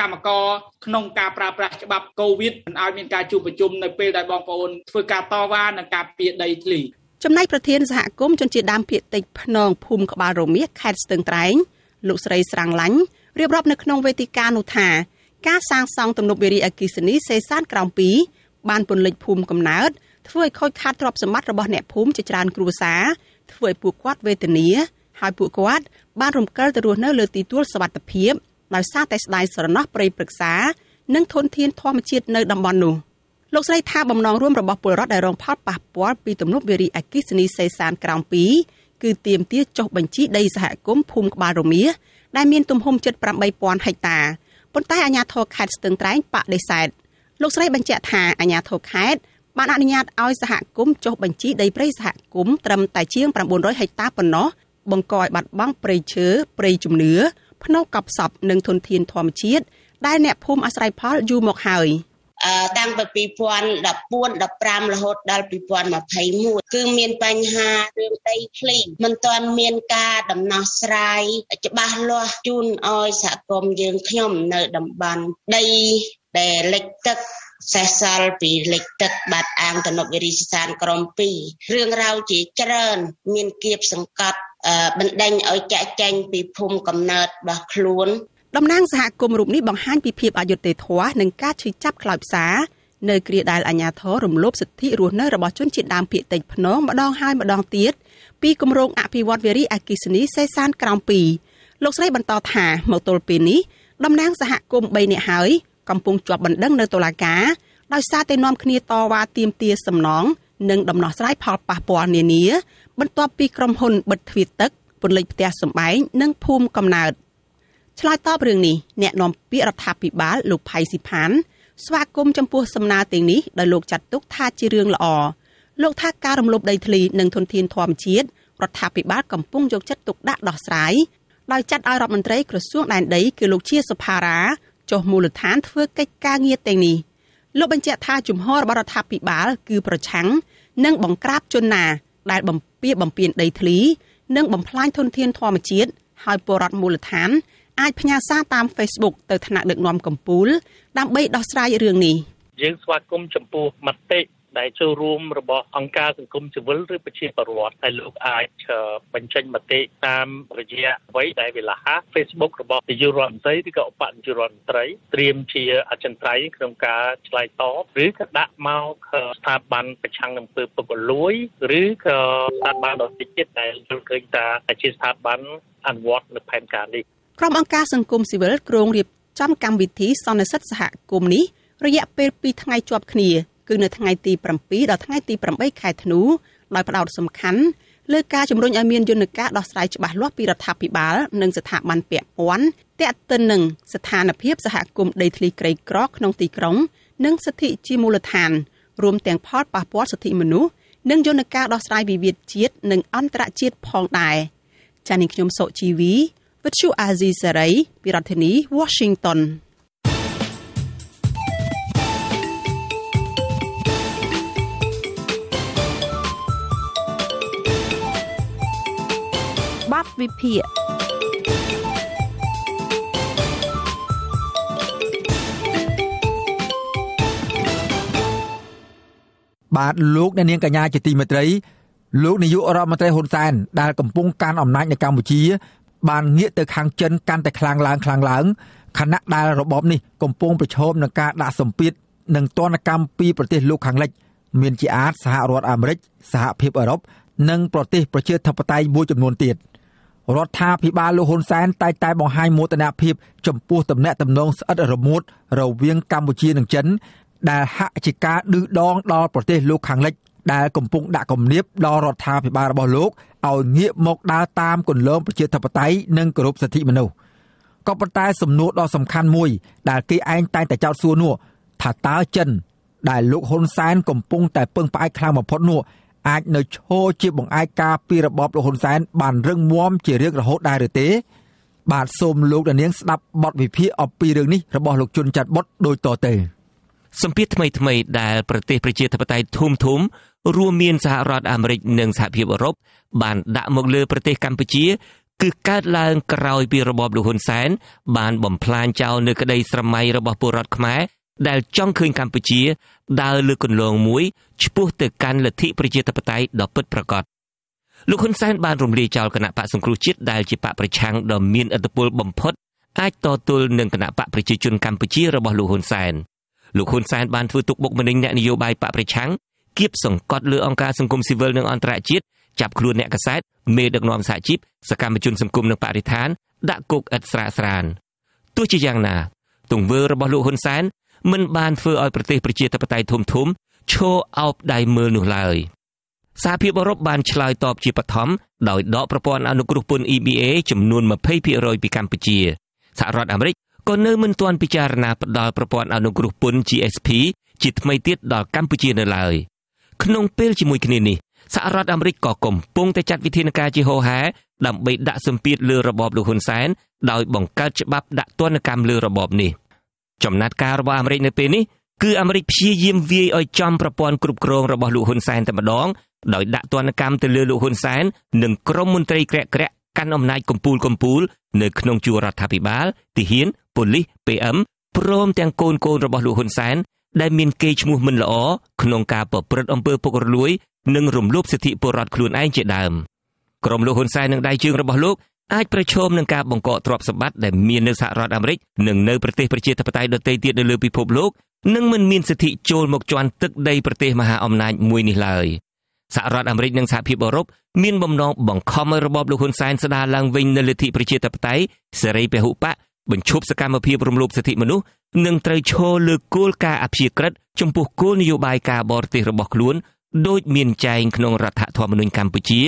កម្មករក្នុងការប្រើប្រាស់ច្បាប់កូវីដមិនឲ្យមានការជួបប្រជុំនៅពេលដែលបងប្អូនធ្វើការតវ៉ានិងការពីដីធ្លីចំណែកប្រធានសហគមន៍ជនជាតិដើមភាគតិចភ្នងភូមិក្បាលរមៀសខេត្តស្ទឹងត្រែងលោកស្រីស្រាំងឡាញ់រៀបរាប់នៅក្នុងវេទិកានោះថាការសាងសង់ទំនប់វារីអគ្គិសនីសេសានក្រោម2បានពន្លិចភូមិកំណើតធ្វើឲ្យខូចខាតទ្រព្យសម្បត្តិរបស់អ្នកភូមិជាច្រើនគ្រួសារធ្វើឲ្យពួកគាត់វេទនា ហើយពួកគាត់បានរំកិលទៅរស់នៅលើទីទួលសុវត្ថិភាពដោយសារតែស្ដាយស្រណោះព្រៃព្រឹក្សានិងធនធានធម្មជាតិនៅតំបន់នោះលោកស្រីថាបំណងរួមរបស់ពលរដ្ឋដែលរងផលប៉ះពាល់ពីទំនប់វារីអគ្គិសនីសេសានក្រោម2គឺទាមទារចុះបញ្ជីដីសហគមន៍ភូមិក្បាលរមៀដែលមានទំហំជិត8000ហិកតាប៉ុន្តែអាជ្ញាធរខេត្តស្ទឹងត្រែងបដិសេធលោកស្រីបញ្ជាក់ថាអាជ្ញាធរខេត្តបានអនុញ្ញាតឲ្យសហគមន៍ចុះបញ្ជីដីព្រៃសហគមន៍ត្រឹមតែជាង900ហិកតាប៉ុណ្ណោះបង្កឲ្យបាត់បង់ព្រៃឈើព្រៃជំនឿភ្នំកប់សពនិងធនធានធម្មជាតិដែលអ្នកភូមិអាស្រ័យផលយូរមកហើយតាំងពី2014 15រហូតដល់2021គឺមានបញ្ហារឿងដីភ្លីមិនទាន់មានការដំណោះស្រាយច្បាស់លាស់ជូនឲ្យសហគមន៍យើងខ្ញុំនៅតំបន់ដី ដែលលិចទឹកសេះសល់ពីលិចទឹកបាត់អាងទំនប់វិរិយសានក្រម2រឿងរ៉ាវជាច្រើនមានគៀបសង្កត់បណ្ដេញឲ្យចាក់ចែងពីភូមិកំណើតរបស់ខ្លួនតំណាង សហគមន៍រូបនេះបង្ហាញពីភាពអយុត្តិធម៌និងការឈឺចាប់ខ្លោចផ្សា នៅគ្រាដែលអាញាធររំលោភសិទ្ធិរស់នៅរបស់ជនជាតិដើមភាគតិចភ្នំម្ដងហើយម្ដងទៀតពីគម្រោងអភិវឌ្ឍវិរិយអគិសនីសេសានក្រោម2លោកស្រីបន្តថាមកទល់ពេលនេះតំណាងសហគមន៍3នាក់ហើយកំពុងជាប់បណ្ដឹងនៅតុលាការដោយសារតែនាំគ្នាតវ៉ាទាមទារសំណងនិងដំណោះស្រាយផលប៉ះពាល់នានាបន្ទាប់ពីក្រុមហ៊ុនបិទទ្វារទឹកពន្លិចផ្ទះសម្បែងនិងភូមិកំណើតឆ្លើយតបរឿងនេះអ្នកនាំពាក្យរដ្ឋាភិបាលលោកផៃស៊ីផានស្វាគមន៍ចំពោះសំណើទាំងនេះដោយលោកចាត់ទុកថាជារឿងល្អលោកថាការរំលោភដីធ្លីនិងធនធានធម្មជាតិរដ្ឋាភិបាលកំពុងយកចិត្តទុកដាក់ដោះស្រាយដោយចាត់ឲ្យរដ្ឋមន្ត្រីក្រសួងដែនដីគឺលោកជាសុផារ៉ាចុះមូលដ្ឋានធ្វើកិច្ចការងារទាំងនេះលោកបញ្ជាក់ថា ជំហររបស់រដ្ឋាភិបាលគឺប្រឆាំង និងបង្ក្រាបជនណាដែលបំពារបំពេញដីធ្លី និងបំផ្លាញធនធានធម្មជាតិហើយពលរដ្ឋមូលដ្ឋានអាចផ្ញើសារតាម Facebook ទៅថ្នាក់ដឹកនាំកម្ពុជាដើម្បីដោះស្រាយរឿងនេះយើងស្វាគមន៍ចំពោះមតិដែលចូលរួមរបស់អង្គការសង្គមស៊ីវិលឬប្រជាពលរដ្ឋហើយលោកអាចបញ្ចេញមតិតាមរយៈអ្វីដែលវាលាហា Facebook របស់នាយករដ្ឋមន្ត្រីឬក៏ឧបនាយករដ្ឋមន្ត្រីត្រៀមជា អចិន្ត្រៃយ៍ក្នុងការឆ្លើយតបឬក៏ដាក់មកស្ថាប័នប្រឆាំងនឹងពើពុករលួយ ឬក៏ស្ថាប័នដទៃទៀតដែលយល់ឃើញថាជាស្ថាប័នអនុវត្តនៅផែនការនេះក្រុមអង្គការសង្គមស៊ីវិលក្រុងរៀបចំកម្មវិធីសន្និសិទសហគមន៍នេះរយៈពេល2ថ្ងៃជាប់គ្នាគឺនៅថ្ងៃទី7ដល់ថ្ងៃទី8ខែធ្នូដោយផ្ដោតសំខាន់លើការជំរុញឲ្យមានយន្តការដោះស្រាយច្បាស់លាស់ពីរដ្ឋាភិបាល និងស្ថាប័នពាក់ព័ន្ធទាក់ទិននឹងស្ថានភាពសហគមន៍ដីធ្លីក្រីក្រក្នុងទីក្រុង និងសិទ្ធិជាមូលដ្ឋានរួមទាំងផលប៉ះពាល់សិទ្ធិមនុស្សនិងយន្តការដោះស្រាយវិវាទជាតិនិងអន្តរជាតិផងដែរចា៎នាងខ្ញុំសុជីវីវិទ្យុអាស៊ីសេរីពីរដ្ឋធានី Washington វិភាគបាទលោកអ្នកនាងកញ្ញាជាទីមេត្រីលោកនាយករដ្ឋមន្ត្រីហ៊ុនសែនដែលកំពុងកាន់អំណាចនៅកម្ពុជា បានងាកទៅខាងចិនកាន់តែខ្លាំងឡើងខ្លាំងឡើងខណៈដែលរបបនេះកំពុងប្រឈមនឹងការដាក់សម្ពាធនិងទណ្ឌកម្មពីប្រទេសលោកខាងលិច មានជាអាចសហរដ្ឋអាមេរិកសហភាពអឺរ៉ុបនិងប្រទេសប្រជាធិបតេយ្យមួយចំនួនទៀត។រដ្ឋាភិបាលលោកហ៊ុនសែនតែងតែបង្ហាញមោទនភាពចំពោះទំនាក់ទំនងស្អិតរមួតរវាងកម្ពុជានិងចិន ដែលហាក់ជាការឌឺដង ដល់ប្រទេសលោកខាងលិច ដែលកំពុងដាក់គំនាបដល់រដ្ឋាភិបាលរបស់លោកឲ្យងាកមកដើរតាមគន្លងប្រជាធិបតេយ្យនិងគោរពសិទ្ធិមនុស្សក៏ប៉ុន្តែ សំណួរដ៏សំខាន់មួយដែលគេឯងតែងតែចោទសួរនោះថាតើចិន ដែលលោកហ៊ុនសែនកំពុង តែពឹងផ្អែកខ្លាំងបំផុតនោះអាចនៅឈរជាបង្អែកការពីរបបលហ៊ុនសែន បានរឹងមាំជារៀងរហូតដែរឬទេ បាទសូមលោកនាងស្ដាប់បទវិភាគអំពីរឿងនេះរបស់លោកជុនច័ន្ទបុតដូចតទៅសម្ពាធថ្មីថ្មីដែលប្រទេសប្រជាធិបតេយ្យធំធំ រួមមានសហរដ្ឋអាមេរិកនិងសហភាពអឺរ៉ុបបានដាក់មកលើប្រទេសកម្ពុជា គឺកើតឡើងក្រោយពីរបបលហ៊ុនសែន បានបំផ្លាញចោលនៅក្តីស្រមៃរបស់ពលរដ្ឋខ្មែរដែលចង់ឃើញកម្ពុជាដើរលើគន្លងមួយឆ្ពោះទៅកាន់លទ្ធិប្រជាធិបតេយ្យដ៏ពិតប្រាកដលោកហ៊ុនសែនបានរំលាយចោលគណៈបកសង្គ្រោះជាតិដែលជាបកប្រឆាំងដ៏មានឥទ្ធិពលបំផុត អាចតទល់នឹងគណៈបកប្រជាជនកម្ពុជារបស់លោកហ៊ុនសែនលោកហ៊ុនសែនបានធ្វើទុកបុកម្នេញអ្នកនយោបាយបកប្រឆាំងគៀបសង្កត់លើអង្គការសង្គមស៊ីវិលនិងអន្តរជាតិចាប់ខ្លួនអ្នកកសែតមេដឹកនាំសហជីពសកម្មជនសង្គមនិងបរិស្ថាន ដាក់គុកឥតស្រាកស្រានទោះជាយ៉ាងណាទង្វើរបស់លោកហ៊ុនសែនមិនបានធ្វើឲ្យប្រទេសប្រជាធិបតេយ្យធំធំឈរអោបដៃមើលនោះឡើយសហភាពអឺរ៉ុបបានឆ្លើយតបជាបឋមដោយដកប្រព័ន្ធអនុគ្រោះពន្ធ EBA ចំនួន20%ពីកម្ពុជាសហរដ្ឋអាមេរិកក៏នៅមិនទាន់ពិចារណាផ្តល់ប្រព័ន្ធអនុគ្រោះពន្ធ GSP ជាថ្មីទៀតដល់កម្ពុជានៅឡើយក្នុងពេលជាមួយគ្នានេះសហរដ្ឋអាមេរិកក៏កំពុងតែចាត់វិធានការជាហោហែដើម្បីដាក់សម្ពាធលើរបបលោកហ៊ុនសែន ដោយបង្កើតច្បាប់ដាក់ទណ្ឌកម្មលើរបបនេះ។ចំណាត់ការរបស់អាមេរិកនៅពេលនេះគឺអាមេរិកព្យាយាមវាយឲ្យចំប្រព័ន្ធគ្រប់គ្រងរបស់លោកហ៊ុនសែនតែម្ដងដោយដាក់ទណ្ឌកម្មទៅលើលោកហ៊ុនសែននិងក្រុមមន្ត្រីក្រាក់ក្រាក់កាន់អំណាចកំពូលកំពូលនៅក្នុងជួររដ្ឋាភិបាលទាហានប៉ូលីស PM ព្រមទាំងកូនកូនរបស់លោកហ៊ុនសែនដែលមានកេរ្តិ៍ឈ្មោះមិនល្អក្នុងការប្រព្រឹត្តអំពើពុករលួយនិងរំលោភសិទ្ធិពលរដ្ឋខ្លួនឯងជាដើមក្រុមលោកហ៊ុនសែននិងដៃជើងរបស់លោកអាចប្រឈមនឹងការបង្កកទ្រព្យសម្បត្តិដែលមាននៅសហរដ្ឋអាមេរិកនិងនៅប្រទេសប្រជាធិបតេយ្យដទៃទៀតនៅលើពិភពលោកនឹងមិនមានសិទ្ធិចូលមកជន់ទឹកដីប្រទេសមហាអំណាចមួយនេះឡើយសហរដ្ឋអាមេរិកនិងសហភាពអឺរ៉ុបមានបំណងបង្ខំឲ្យរបបលោកហ៊ុនសែនស្ដារឡើងវិញនូវលទ្ធិប្រជាធិបតេយ្យសេរីពហុបកបញ្ឈប់សកម្មភាពរំលោភសិទ្ធិមនុស្សនិងត្រូវឈរលើគោលការណ៍អព្យាក្រឹតចំពោះគោលនយោបាយការបរទេសរបស់ខ្លួនដូចមានចែងក្នុងរដ្ឋធម្មនុញ្ញកម្ពុជា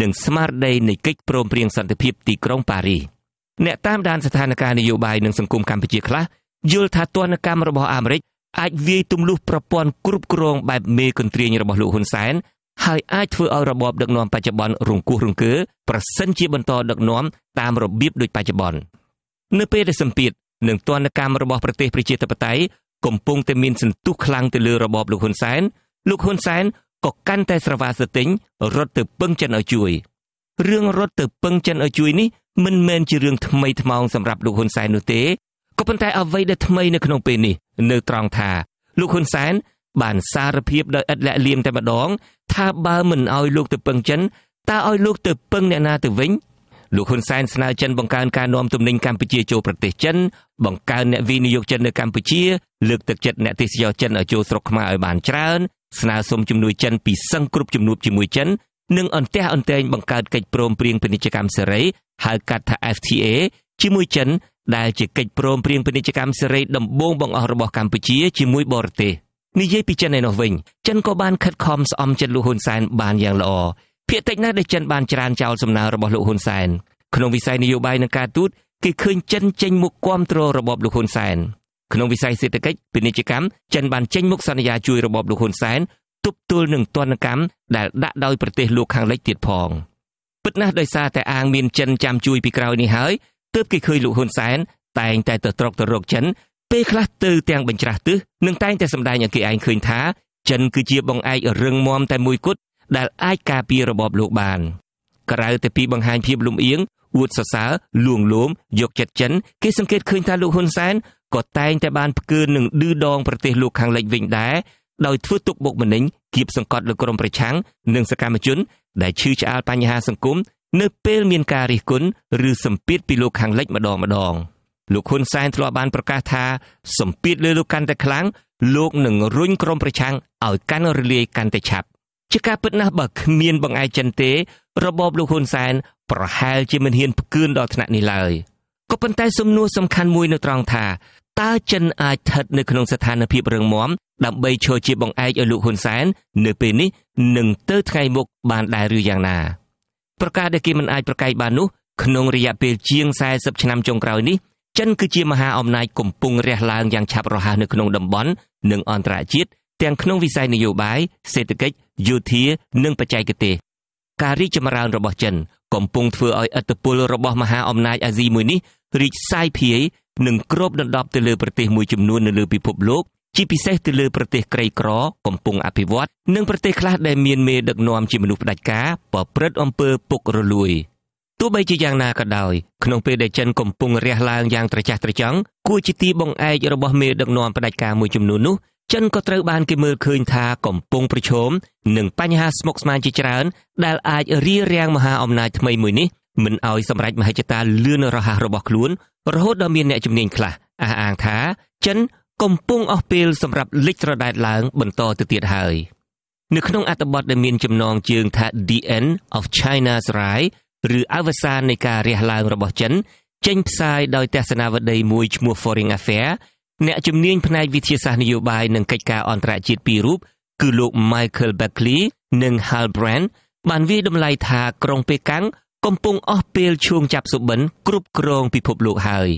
និងស្មារតីនៃកិច្ចព្រមព្រៀងសន្តិភាពទីក្រុងប៉ារីសអ្នកតាមដានស្ថានភាពនយោបាយនិងសង្គមកម្ពុជាខ្លះយល់ថាទនកម្មរបស់អាមេរិកអាចវាយទម្លុះប្រព័ន្ធគ្រប់គ្រងបែបមេកន្ទ្រាញរបស់លោកហ៊ុនសែនហើយអាចធ្វើឲ្យរបបដឹកនាំបច្ចុប្បន្នរង្គោះរង្គើប្រសិនជាបន្តដឹកនាំតាមរបៀបដូចបច្ចុប្បន្ននៅពេលដែលសម្ពាធនិងទនកម្មរបស់ប្រទេសប្រជាធិបតេយ្យកំពុងតែមានសន្ទុះខ្លាំងទៅលើរបបលោកហ៊ុនសែនលោកហ៊ុនសែនក៏កាន់តែស្រវាសតិញរត់ទៅពឹងចិនឲ្យជួយរឿងរត់ទៅពឹងចិនឲ្យជួយនេះមិនមែនជារឿងថ្មីថ្មោងសម្រាប់លោកហ៊ុនសែននោះទេក៏ប៉ុន្តែអ្វីដែលថ្មីនៅក្នុងពេលនេះនៅត្រង់ថា លោកហ៊ុនសែនបានសារភាពដោយឥតលាក់លៀមតែម្ដងថាបើមិនឲ្យលោកទៅពឹងចិនតើឲ្យលោកទៅពឹងអ្នកណាទៅវិញលោកហ៊ុនសែនស្នើចិនបង្កើនការនាំទំនិញកម្ពុជាចូលប្រទេសចិនបង្កើនអ្នកវិនិយោគចិននៅកម្ពុជាលើកទឹកចិត្តអ្នកទេសចរចិនឲ្យចូលស្រុកខ្មែរឲ្យបានច្រើនស្នើសុំជំនួយចិន ពីសឹងគ្រប់ជំនួបជាមួយចិននិងអន្តះអន្តែងបង្កើតកិច្ចព្រមព្រៀងពាណិជ្ជកម្មសេរីហៅកាត់ថា FTA ជាមួយចិនដែលជាកិច្ចព្រមព្រៀងពាណិជ្ជកម្មសេរីដំបូងបង្អស់របស់កម្ពុជាជាមួយបរទេសនិយាយពីចិនឯនោះវិញ ចិនក៏បានខិតខំស្អំចិត្តលោកហ៊ុនសែនបានយ៉ាងល្អភាគតិចណាស់ដែលចិនបានច្រានចោលសំណើរបស់លោកហ៊ុនសែនក្នុងវិស័យនយោបាយនិងការទូតគេឃើញចិនចេញមុខគាំទ្ររបបលោកហ៊ុនសែនក្នុងវិស័យសេដ្ឋកិច្ចពាណិជ្ជកម្មចិនបានចេញមុខសន្យាជួយរបបលោកហ៊ុនសែនទប់ទល់នឹងទណ្ឌកម្មដែលដាក់ដោយប្រទេសលោកខាងលិចទៀតផងពិតណាស់ដោយសារតែអាងមានចិនចាំជួយពីក្រោយនេះហើយទើបគេឃើញលោកហ៊ុនសែនតែងតែទៅត្រកទៅរកចិនពេលខ្លះទៅទាំងបញ្ច្រាស់ទឹះនិងតែងតែសម្ដែងឲ្យគេឯងឃើញថា ចិនគឺជាបងឯករឹងមាំតែមួយគត់ដែលអាចការពាររបបលោកបានក្រៅតែពីបង្ហាញភាពលំអៀងអួតសរសើរលួងលោមយកចិត្តចិនគេសង្កេតឃើញថាលោកហ៊ុនសែនក៏តែងតែបានផ្កើននឹងឌឺដងប្រទេសលោកខាងលិចវិញដែរដោយធ្វើទុកបុកម្នេញគៀបសង្កត់លើក្រមប្រឆាំងនិងសកម្មជនដែលឈឺឆ្អាលបញ្ហាសង្គមនៅពេលមានការរិះគន់ឬសម្ពាធពីលោកខាងលិចម្ដងម្ដងលោកហ៊ុនសែនធ្លាប់បានប្រកាសថាសម្ពាធលើលោកកាន់តែខ្លាំងលោកនឹងរុញក្រមប្រឆាំងឲ្យកាន់រលាយកាន់តែឆាប់ជាការពិតណាស់បើគ្មានបងឯកចិនទេរបបលោកហ៊ុនសែន ប្រហែលជាមិនហ៊ានផ្គឿនដល់ថ្នាក់នេះឡើយក៏ប៉ុន្តែសំណួរសំខាន់មួយនៅត្រង់ថាតើចិនអាចស្ថិតនៅក្នុងស្ថានភាពរឹងមាំដើម្បីឈរជាបង្អែកឲ្យលោកហ៊ុនសែននៅពេលនេះនឹងទៅថ្ងៃមុខបានដែរឬយ៉ាងណាប្រការដែលគេមិនអាចប្រកែកបាននោះក្នុងរយៈពេលជាង40ឆ្នាំចុងក្រោយនេះចិនគឺជាមហាអំណាចកំពុងរះឡើងយ៉ាងឆាប់រហ័សនៅក្នុងតំបន់និងអន្តរជាតិទាំងក្នុងវិស័យនយោបាយសេដ្ឋកិច្ចយោធា និងបច្ចេកទេសការរីកចម្រើនរបស់ ចិនកំពុងធ្វើឲ្យឥទ្ធិពលរបស់មហាអំណាចអាស៊ីមួយនេះរីកសាយភាយនិងគ្របដណ្ដប់ទៅលើប្រទេសមួយចំនួននៅលើពិភពលោកជាពិសេសទៅលើប្រទេសក្រីក្រ កំពុងអភិវឌ្ឍនិងប្រទេសខ្លះដែលមានមេដឹកនាំជាមនុស្សផ្ដាច់ការប្រព្រឹត្តអំពើពុករលួយទោះបីជាយ៉ាងណាក៏ដោយក្នុងពេលដែលចិនកំពុងរះឡើងយ៉ាងត្រចះត្រចង់ គួរជាទីបង្អែករបស់មេដឹកនាំផ្ដាច់ការមួយចំនួននោះចិនក៏ត្រូវបានគេមើលឃើញថាកំពុងប្រឈមនឹងបញ្ហាស្មុគស្មាញជាច្រើនដែលអាចរារាំងមហាអំណាចថ្មីមួយនេះមិនឲ្យសម្រេចមហិច្ឆតាលឿនរហ័សរបស់ខ្លួន រហូតដល់មានអ្នកជំនាញខ្លះអះអាងថាចិន កំពុងអស់ពេលសម្រាប់លិចត្រដែតឡើង បន្តទៅទៀតហើយនៅក្នុងអត្ថបទដែលមានចំណងជើងថា The End of China's Rise ឬអវសាននៃការរះឡើងរបស់ចិន ចេញផ្សាយដោយទស្សនាវដ្តីមួយឈ្មោះ Foreign Affairs អ្នកជំនាញផ្នែកវិទ្យាសាស្ត្រនយោបាយនិងកិច្ចការអន្តរជាតិពីររូបគឺលោក Michael Beckley និង Hal Brand បានវាយតម្លៃថាក្រុងប៉េកាំងកំពុងអស់ពេលឈួងចាប់សុបិនគ្រប់គ្រងពិភពលោកហើយ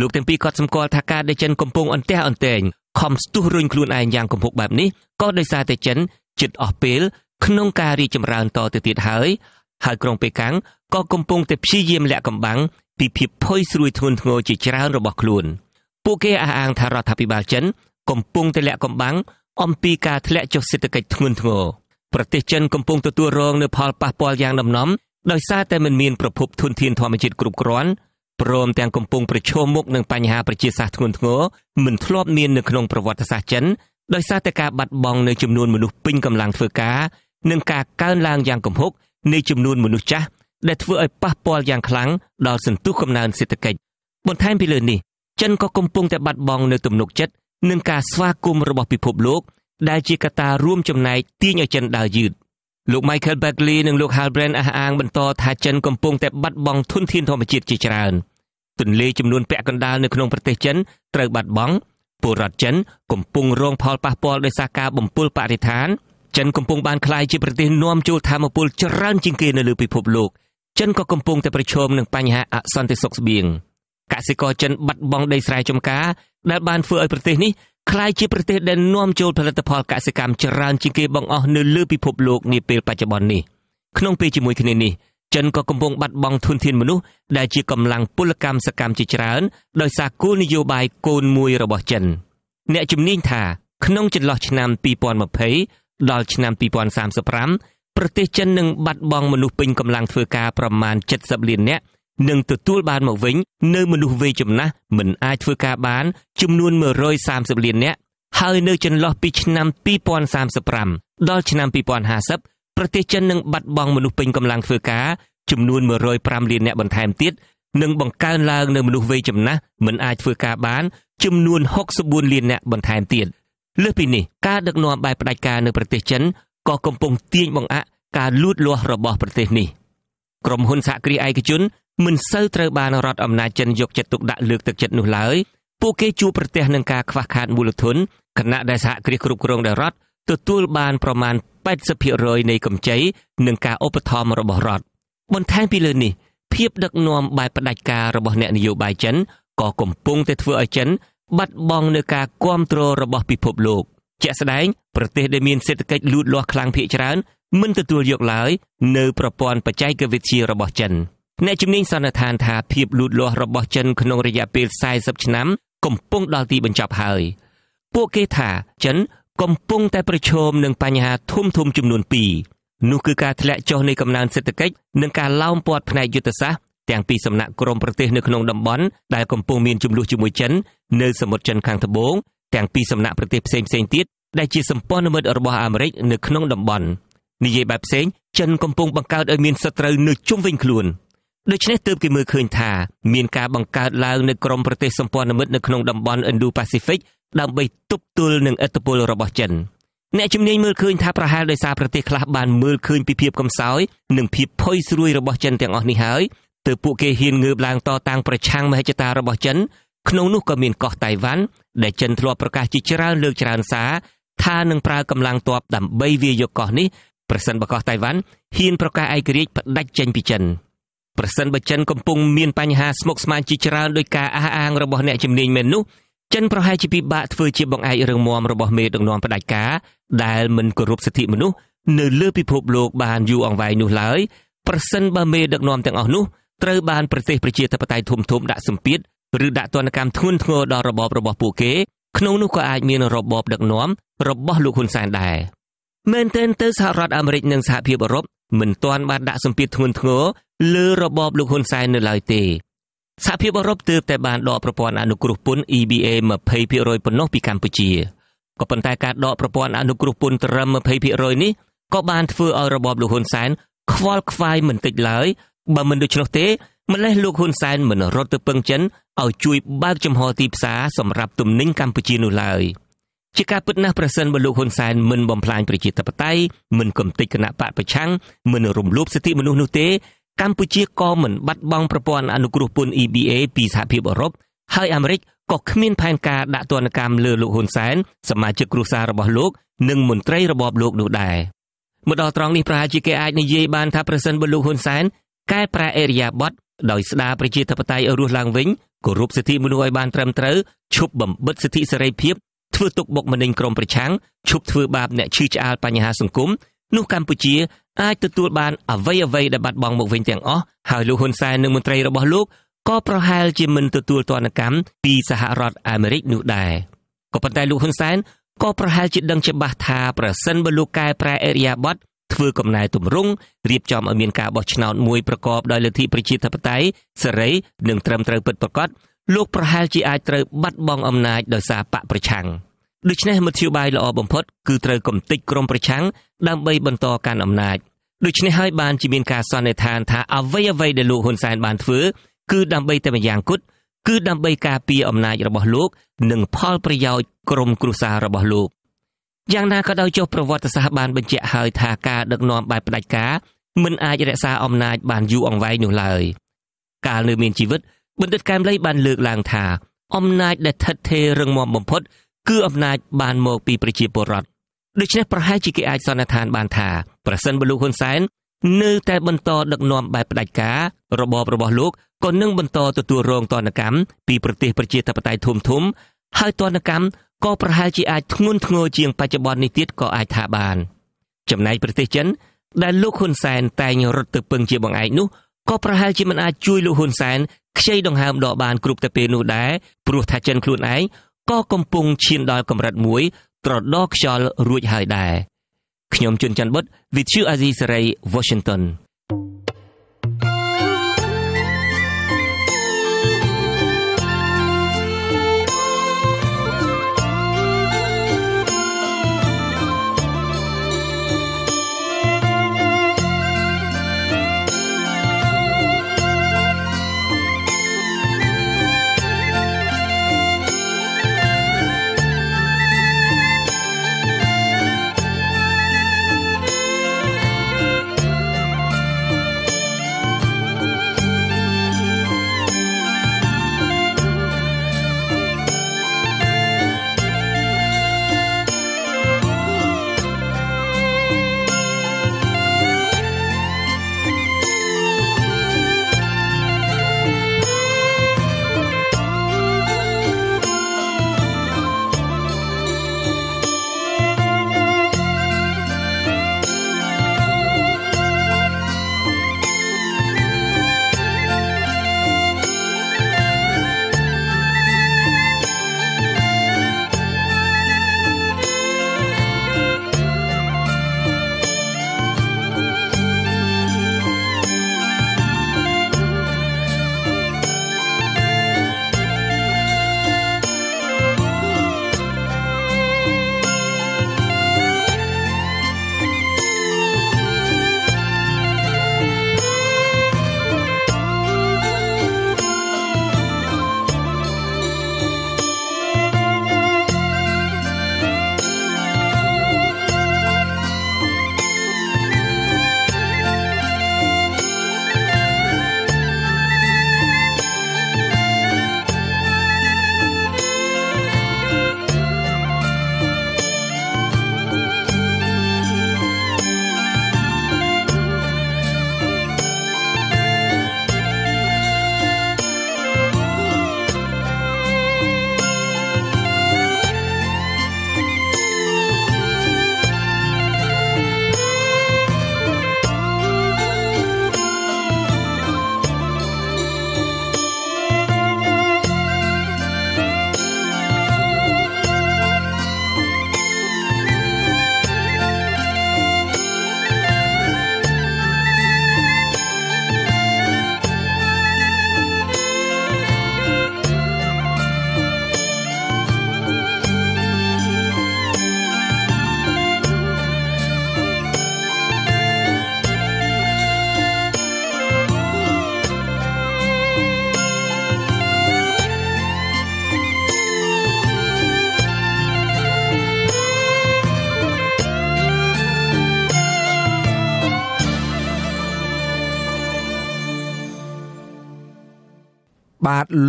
លោកទាំងពីរក៏សម្គាល់ថាការដែលចិនកំពុងអន្ទះអន្ទែងខំស្ទុះរុញខ្លួនឯងយ៉ាងកំពុកបែបនេះក៏ដោយសារតែចិនជិតអស់ពេលក្នុងការរីចម្រើនតទៅទៀតហើយហើយក្រុងប៉េកាំងក៏កំពុងតែព្យាយាមលាក់កំបាំងពីភាពផុយស្រួយធ្ងន់ធ្ងរជាច្រើនរបស់ខ្លួន ពួកគេអះអាង ថារដ្ឋាភិបាលចិនកំពុងតែលាក់កំបាំងអំពីការធ្លាក់ចុះសេដ្ឋកិច្ចធ្ងន់ធ្ងរប្រទេសចិនកំពុងទទួលរងនូវផលប៉ះពាល់យ៉ាងដំណំដោយសារតែមិនមានប្រភពធនធានធម្មជាតិគ្រប់គ្រាន់ព្រមទាំងកំពុងប្រឈមមុខនឹងបញ្ហាប្រជាសាស្ត្រធ្ងន់ធ្ងរមិនធ្លាប់មាននៅក្នុងប្រវត្តិសាស្ត្រចិនដោយសារតែការបាត់បង់នៅចំនួនមនុស្សពេញកម្លាំងធ្វើការនិងការកើនឡើងយ៉ាងគំហុកនៃចំនួនមនុស្សចាស់ដែលធ្វើឲ្យប៉ះពាល់យ៉ាងខ្លាំងដល់សន្ទុះកំណើនសេដ្ឋកិច្ចបន្ថែមពីលើនេះចិនក៏កំពុងតែបាត់បង់នៅទំនុកចិត្តនឹងការស្វាគមន៍របស់ពិភពលោកដែលជាកត្តារួមចំណែកទាញឲ្យចិនដើរយឺតលោក Michael Bagley និងលោក Halbrand អះអាងបន្តថាចិនកំពុងតែបាត់បង់ធនធានធម្មជាតិជាច្រើនទន្លេចំនួនពាក់កណ្ដាលនៅក្នុងប្រទេសចិនត្រូវបាត់បង់ពលរដ្ឋចិនកំពុងរងផលប៉ះពាល់ដោយសារការបំពុលបរិស្ថានចិនកំពុងបានក្លាយជាប្រទេសនាំចូលធម្មពលច្រើនជាងគេនៅលើពិភពលោកចិនក៏កំពុងតែប្រឈមនឹងបញ្ហាអសន្តិសុខស្បៀងកសិករចិនបាត់បង់ដីស្រែចម្ការដែលបានធ្វើឲ្យប្រទេសនេះក្លាយជាប្រទេសដែលនាំចូលផលិតផលកសិកម្មច្រើនជាងគេបង្អស់នៅលើពិភពលោកនាពេលបច្ចុប្បន្ននេះក្នុងពេលជាមួយគ្នានេះចិនក៏កំពុងបាត់បង់ធនធានមនុស្សដែលជាកម្លាំងពលកម្មសកម្មជាច្រើនដោយសារគោលនយោបាយកូនមួយរបស់ចិនអ្នកជំនាញថាក្នុងចន្លោះឆ្នាំ2020ដល់ឆ្នាំ2035ប្រទេសចិននឹងបាត់បង់មនុស្សពេញកម្លាំងធ្វើការប្រមាណ70លាននាក់និងទទួលបានមកវិញនៅមនុស្សវ័យចំណាស់មិនអាចធ្វើការបានចំនួន130លាននាក់ហើយនៅចន្លោះពីឆ្នាំ2035ដល់ឆ្នាំ2050ប្រទេសចិននឹងបាត់បង់មនុស្សពេញកម្លាំងធ្វើការចំនួន105លាននាក់បន្ថែមទៀតនិងបង្កើនឡើងនៅមនុស្សវ័យចំណាស់មិនអាចធ្វើការបានចំនួន64លាននាក់បន្ថែមទៀតលើសពីនេះការដឹកនាំបែបផ្ដាច់ការនៅប្រទេសចិនក៏កំពុងទាញបង្អាក់ការលូតលាស់របស់ប្រទេសនេះក្រុមហ៊ុនសហគ្រាសឯកជនមិនសូវត្រូវបានរដ្ឋអំណាចចិនយកចិត្តទុកដាក់លើកទឹកចិត្តនោះឡើយពួកគេជួបប្រទះនឹងការខ្វះខាតមូលធនគណៈដែលសហគ្រាសគ្រប់គ្រងដោយរដ្ឋទទួលបានប្រមាណ80%នៃកម្ចីនិងការឧបត្ថម្ភរបស់រដ្ឋបន្ថែមពីលើនេះភាពដឹកនាំបែបផ្ដាច់ការរបស់អ្នកនយោបាយចិនក៏កំពុងតែធ្វើឲ្យចិនបាត់បង់នូវការគ្រប់គ្រងរបស់ពិភពលោកជាក់ស្ដែងប្រទេសដែលមានសេដ្ឋកិច្ចលូតលាស់ខ្លាំងភាគច្រើនមិនទទួលយកឡើយនៅប្រព័ន្ធបច្ចេកវិទ្យារបស់ចិន។អ្នកជំនាញសន្និដ្ឋានថាភាពលូតលាស់របស់ចិនក្នុងរយៈពេល40ឆ្នាំកំពុងដល់ទីបញ្ចប់ហើយពួកគេថាចិនកំពុងតែប្រឈមនឹងបញ្ហាធំធំចំនួន2នោះគឺការធ្លាក់ចុះនៃកំណើនសេដ្ឋកិច្ចនិងការឡោមព័ទ្ធផ្នែកយុទ្ធសាស្ត្រទាំងពីសំណាក់ក្រមប្រទេសនៅក្នុងតំបន់ដែលកំពុងមានចំនួនជាមួយចិននៅសមុទ្រចិនខាងត្បូងទាំងពីសំណាក់ប្រទេសផ្សេងផ្សេងទៀតដែលជាសម្ព័ន្ធមិត្តរបស់អាមេរិកនៅក្នុងតំបន់និយាយបែបផ្សេងចិនកំពុងបង្កើតឲ្យមានសត្រូវនៅជុំវិញខ្លួន។ដូច្នេះទើបគេមើលឃើញថាមានការបង្កើតឡើងនៅក្រមប្រទេសសម្ព័ន្ធមិត្តនៅក្នុងតំបន់ Indo-Pacific ដើម្បីទប់ទល់នឹងឥទ្ធិពលរបស់ចិនអ្នកជំនាញមើលឃើញថាប្រហែលដោយសារប្រទេសខ្លះបានមើលឃើញពីភាពកំសោយនិងភាពផុយស្រួយរបស់ចិនទាំងអស់នេះហើយទើបពួកគេហ៊ានងើបឡើងតតាំងប្រឆាំងមហិច្ឆតារបស់ចិនក្នុងនោះក៏មានកោះតៃវ៉ាន់ដែលចិនធ្លាប់ប្រកាសជាច្រើនលើកច្រើនសារថានឹងប្រើកម្លាំងទ័ពដើម្បីវាយកកោះនេះប្រសិនបើកោះតៃវ៉ាន់ហ៊ានប្រកាសឯករាជ្យផ្ដាច់ចេញពីចិន។ប្រសិនបើចិនកំពុងមានបញ្ហាស្មុគស្មាញជាច្រើនដោយការអះអាងរបស់អ្នកជំនាញមែននោះចិនប្រហែលជាពិបាកធ្វើជាបង្អែករឿងមមរបស់មេដឹកនាំផ្ដាច់ការដែលមិនគោរពសិទ្ធិមនុស្សនៅលើពិភពលោកបានយូរអង្វែងនោះឡើយប្រសិនបើមេដឹកនាំទាំងអស់នោះត្រូវបានប្រទេសប្រជាធិបតេយ្យធំធំដាក់សម្ពាធឬដាក់ទណ្ឌកម្មធ្ងន់ធ្ងរដល់របបរបស់ពួកគេក្នុងនោះក៏អាចមានរបបដឹកនាំរបស់លោកហ៊ុនសែនដែរមែនទែនទៅសហរដ្ឋអាមេរិកនិងសហភាពអឺរ៉ុបមិនទាន់បានដាក់សម្ពាធធ្ងន់ធ្ងរលើរបបលោកហ៊ុនសែននៅឡើយទេសហភាពអឺរ៉ុបទើបតែបានដកប្រព័ន្ធអនុគ្រោះពន្ធ EBA 20%ប៉ុណ្ណោះពីកម្ពុជាក៏ប៉ុន្តែការដកប្រព័ន្ធអនុគ្រោះពន្ធត្រឹម20%នេះក៏បានធ្វើឲ្យរបបលោកហ៊ុនសែនខ្វល់ខ្វាយមិនតិចឡើយបើមិនដូច្នោះទេម្លេះលោកហ៊ុនសែនមិនរត់ទៅពឹងចិនឲ្យជួយបើកចំហទីផ្សារសម្រាប់ទំនិញកម្ពុជានោះឡើយជាការពិតណាស់ប្រសិនបើលោកហ៊ុនសែនមិនបំផ្លាញប្រជាធិបតេយ្យមិនកំទេចគណៈបកប្រឆាំងមិនរំលោភសិទ្ធិមនុស្សនោះទេកម្ពុជាក៏មិនបាត់បង់ប្រព័ន្ធអនុគ្រោះពន្ធ EBA ពីសហភាពអឺរ៉ុបហើយអាមេរិកក៏គ្មានផែនការដាក់ទណ្ឌកម្មលើលោកហ៊ុនសែន សមាជិកគ្រួសាររបស់លោកនិងមន្ត្រីរបបលោកនោះដែរមកដល់ត្រង់នេះប្រហែលជាគេអាចនិយាយបានថាប្រសិនបើលោកហ៊ុនសែនកែប្រែអេរិយាប័ត្រដោយស្ដារប្រជាធិបតេយ្យឲ្យរស់ឡើងវិញគោរពសិទ្ធិមនុស្សឲ្យបានត្រឹមត្រូវឈប់បំបិទសិទ្ធិសេរីភាពធ្វើទុកបុកម្នេញក្រមប្រឆាំងឈប់ធ្វើបាបអ្នកឈឺឆ្អាលបញ្ហាសង្គមនោះកម្ពុជាអាចទទួលបានអ្វីអ្វីដែលបាត់បង់មកវិញទាំងអស់ហើយលោកហ៊ុនសែននិងមន្ត្រីរបស់លោកក៏ប្រហែលជាមិនទទួលទណ្ឌកម្មពីសហរដ្ឋអាមេរិកនោះដែរក៏ប៉ុន្តែលោកហ៊ុនសែនក៏ប្រហែលជាដឹងច្បាស់ថាប្រសិនបើលោកកែប្រែអេរីយ៉ាប័តធ្វើកំណែទម្រង់រៀបចំឲ្យមានការបោះឆ្នោត មួយប្រកបដោយលទ្ធិប្រជាធិបតេយ្យសេរីនិងត្រឹមត្រូវពិតប្រាកដលោកប្រហែលជាអាចត្រូវបាត់បង់អំណាចដោយសារបកប្រឆាំង។ដូច្នេះមធ្យោបាយល្អបំផុតគឺត្រូវកំទេចក្រមប្រឆាំងដើម្បីបន្តកាន់អំណាចដូច្នេះហើយបានជាមានការសន្និដ្ឋានថាអ្វីអ្វីដែលលោកហ៊ុនសែនបានធ្វើគឺដើម្បីតែម្យ៉ាងគត់គឺដើម្បីការពារអំណាចរបស់លោកនិងផលប្រយោជន៍ក្រុមគ្រួសាររបស់លោកយ៉ាងណាក៏ដោយចុះប្រវត្តិសាស្ត្របានបញ្ជាក់ហើយថាការដឹកនាំបែបផ្ដាច់ការមិនអាចរក្សាអំណាចបានយូរអង្វែងនោះឡើយកាលនៅមានជីវិតបណ្ឌិតកែមលីបានលើកឡើងថាអំណាចដែលថិតថេររឹងមាំបំផុតគឺអំណាចបានមកពីប្រជាពលរដ្ឋដូច្នេះប្រហែលជាគេអាចសន្និដ្ឋានបានថា ប្រសិនបើលោកហ៊ុនសែននៅតែបន្តដឹកនាំបែបផ្ដាច់ការរបបរបស់លោកក៏នឹងបន្តទទួលរងទណ្ឌកម្មពីប្រទេសប្រជាធិបតេយ្យធំធំ ហើយទណ្ឌកម្មក៏ប្រហែលជាអាចធ្ងន់ធ្ងរជាងបច្ចុប្បន្ននេះទៀតក៏អាចថាបានចំណែកប្រទេសចិន ដែលលោកហ៊ុនសែន តែងរត់ទៅពឹងជាបង្អែកនោះក៏ប្រហែលជាមិនអាចជួយលោកហ៊ុនសែនខ្ចីដង្ហើមដកបានគ្រប់តែពេលនោះដែរព្រោះថាចិនខ្លួនឯងក៏កំពុងឈានដល់កម្រិតមួយត្រដោះខ្យល់រួចហើយដែរខ្ញុំជុនច័ន្ទបុត Vithu Azizi Saray Washington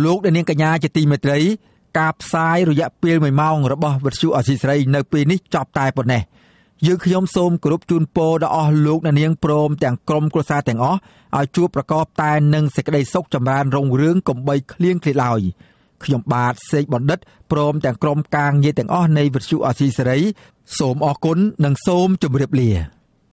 លោកអ្នកនាងកញ្ញាជាទីមេត្រី ការផ្សាយរយៈពេល1ម៉ោងរបស់វិទ្យុអសីស្រីនៅពេលនេះចប់តែប៉ុណ្ណេះយើងខ្ញុំសូមគោរពជូនពរដល់អស់លោកអ្នកនាងព្រមទាំងក្រុមគ្រួសារទាំងអស់ឲ្យជួបប្រកប តែនឹងសេចក្តីសុខចម្រើនរុងរឿងកំបីគ្លៀងគ្លាឡើយខ្ញុំបាទសេកបណ្ឌិតព្រមទាំងក្រុមការងារទាំងអស់នៃវិទ្យុអសីសេរីសូមអរគុណនិង សូមជម្រាបលា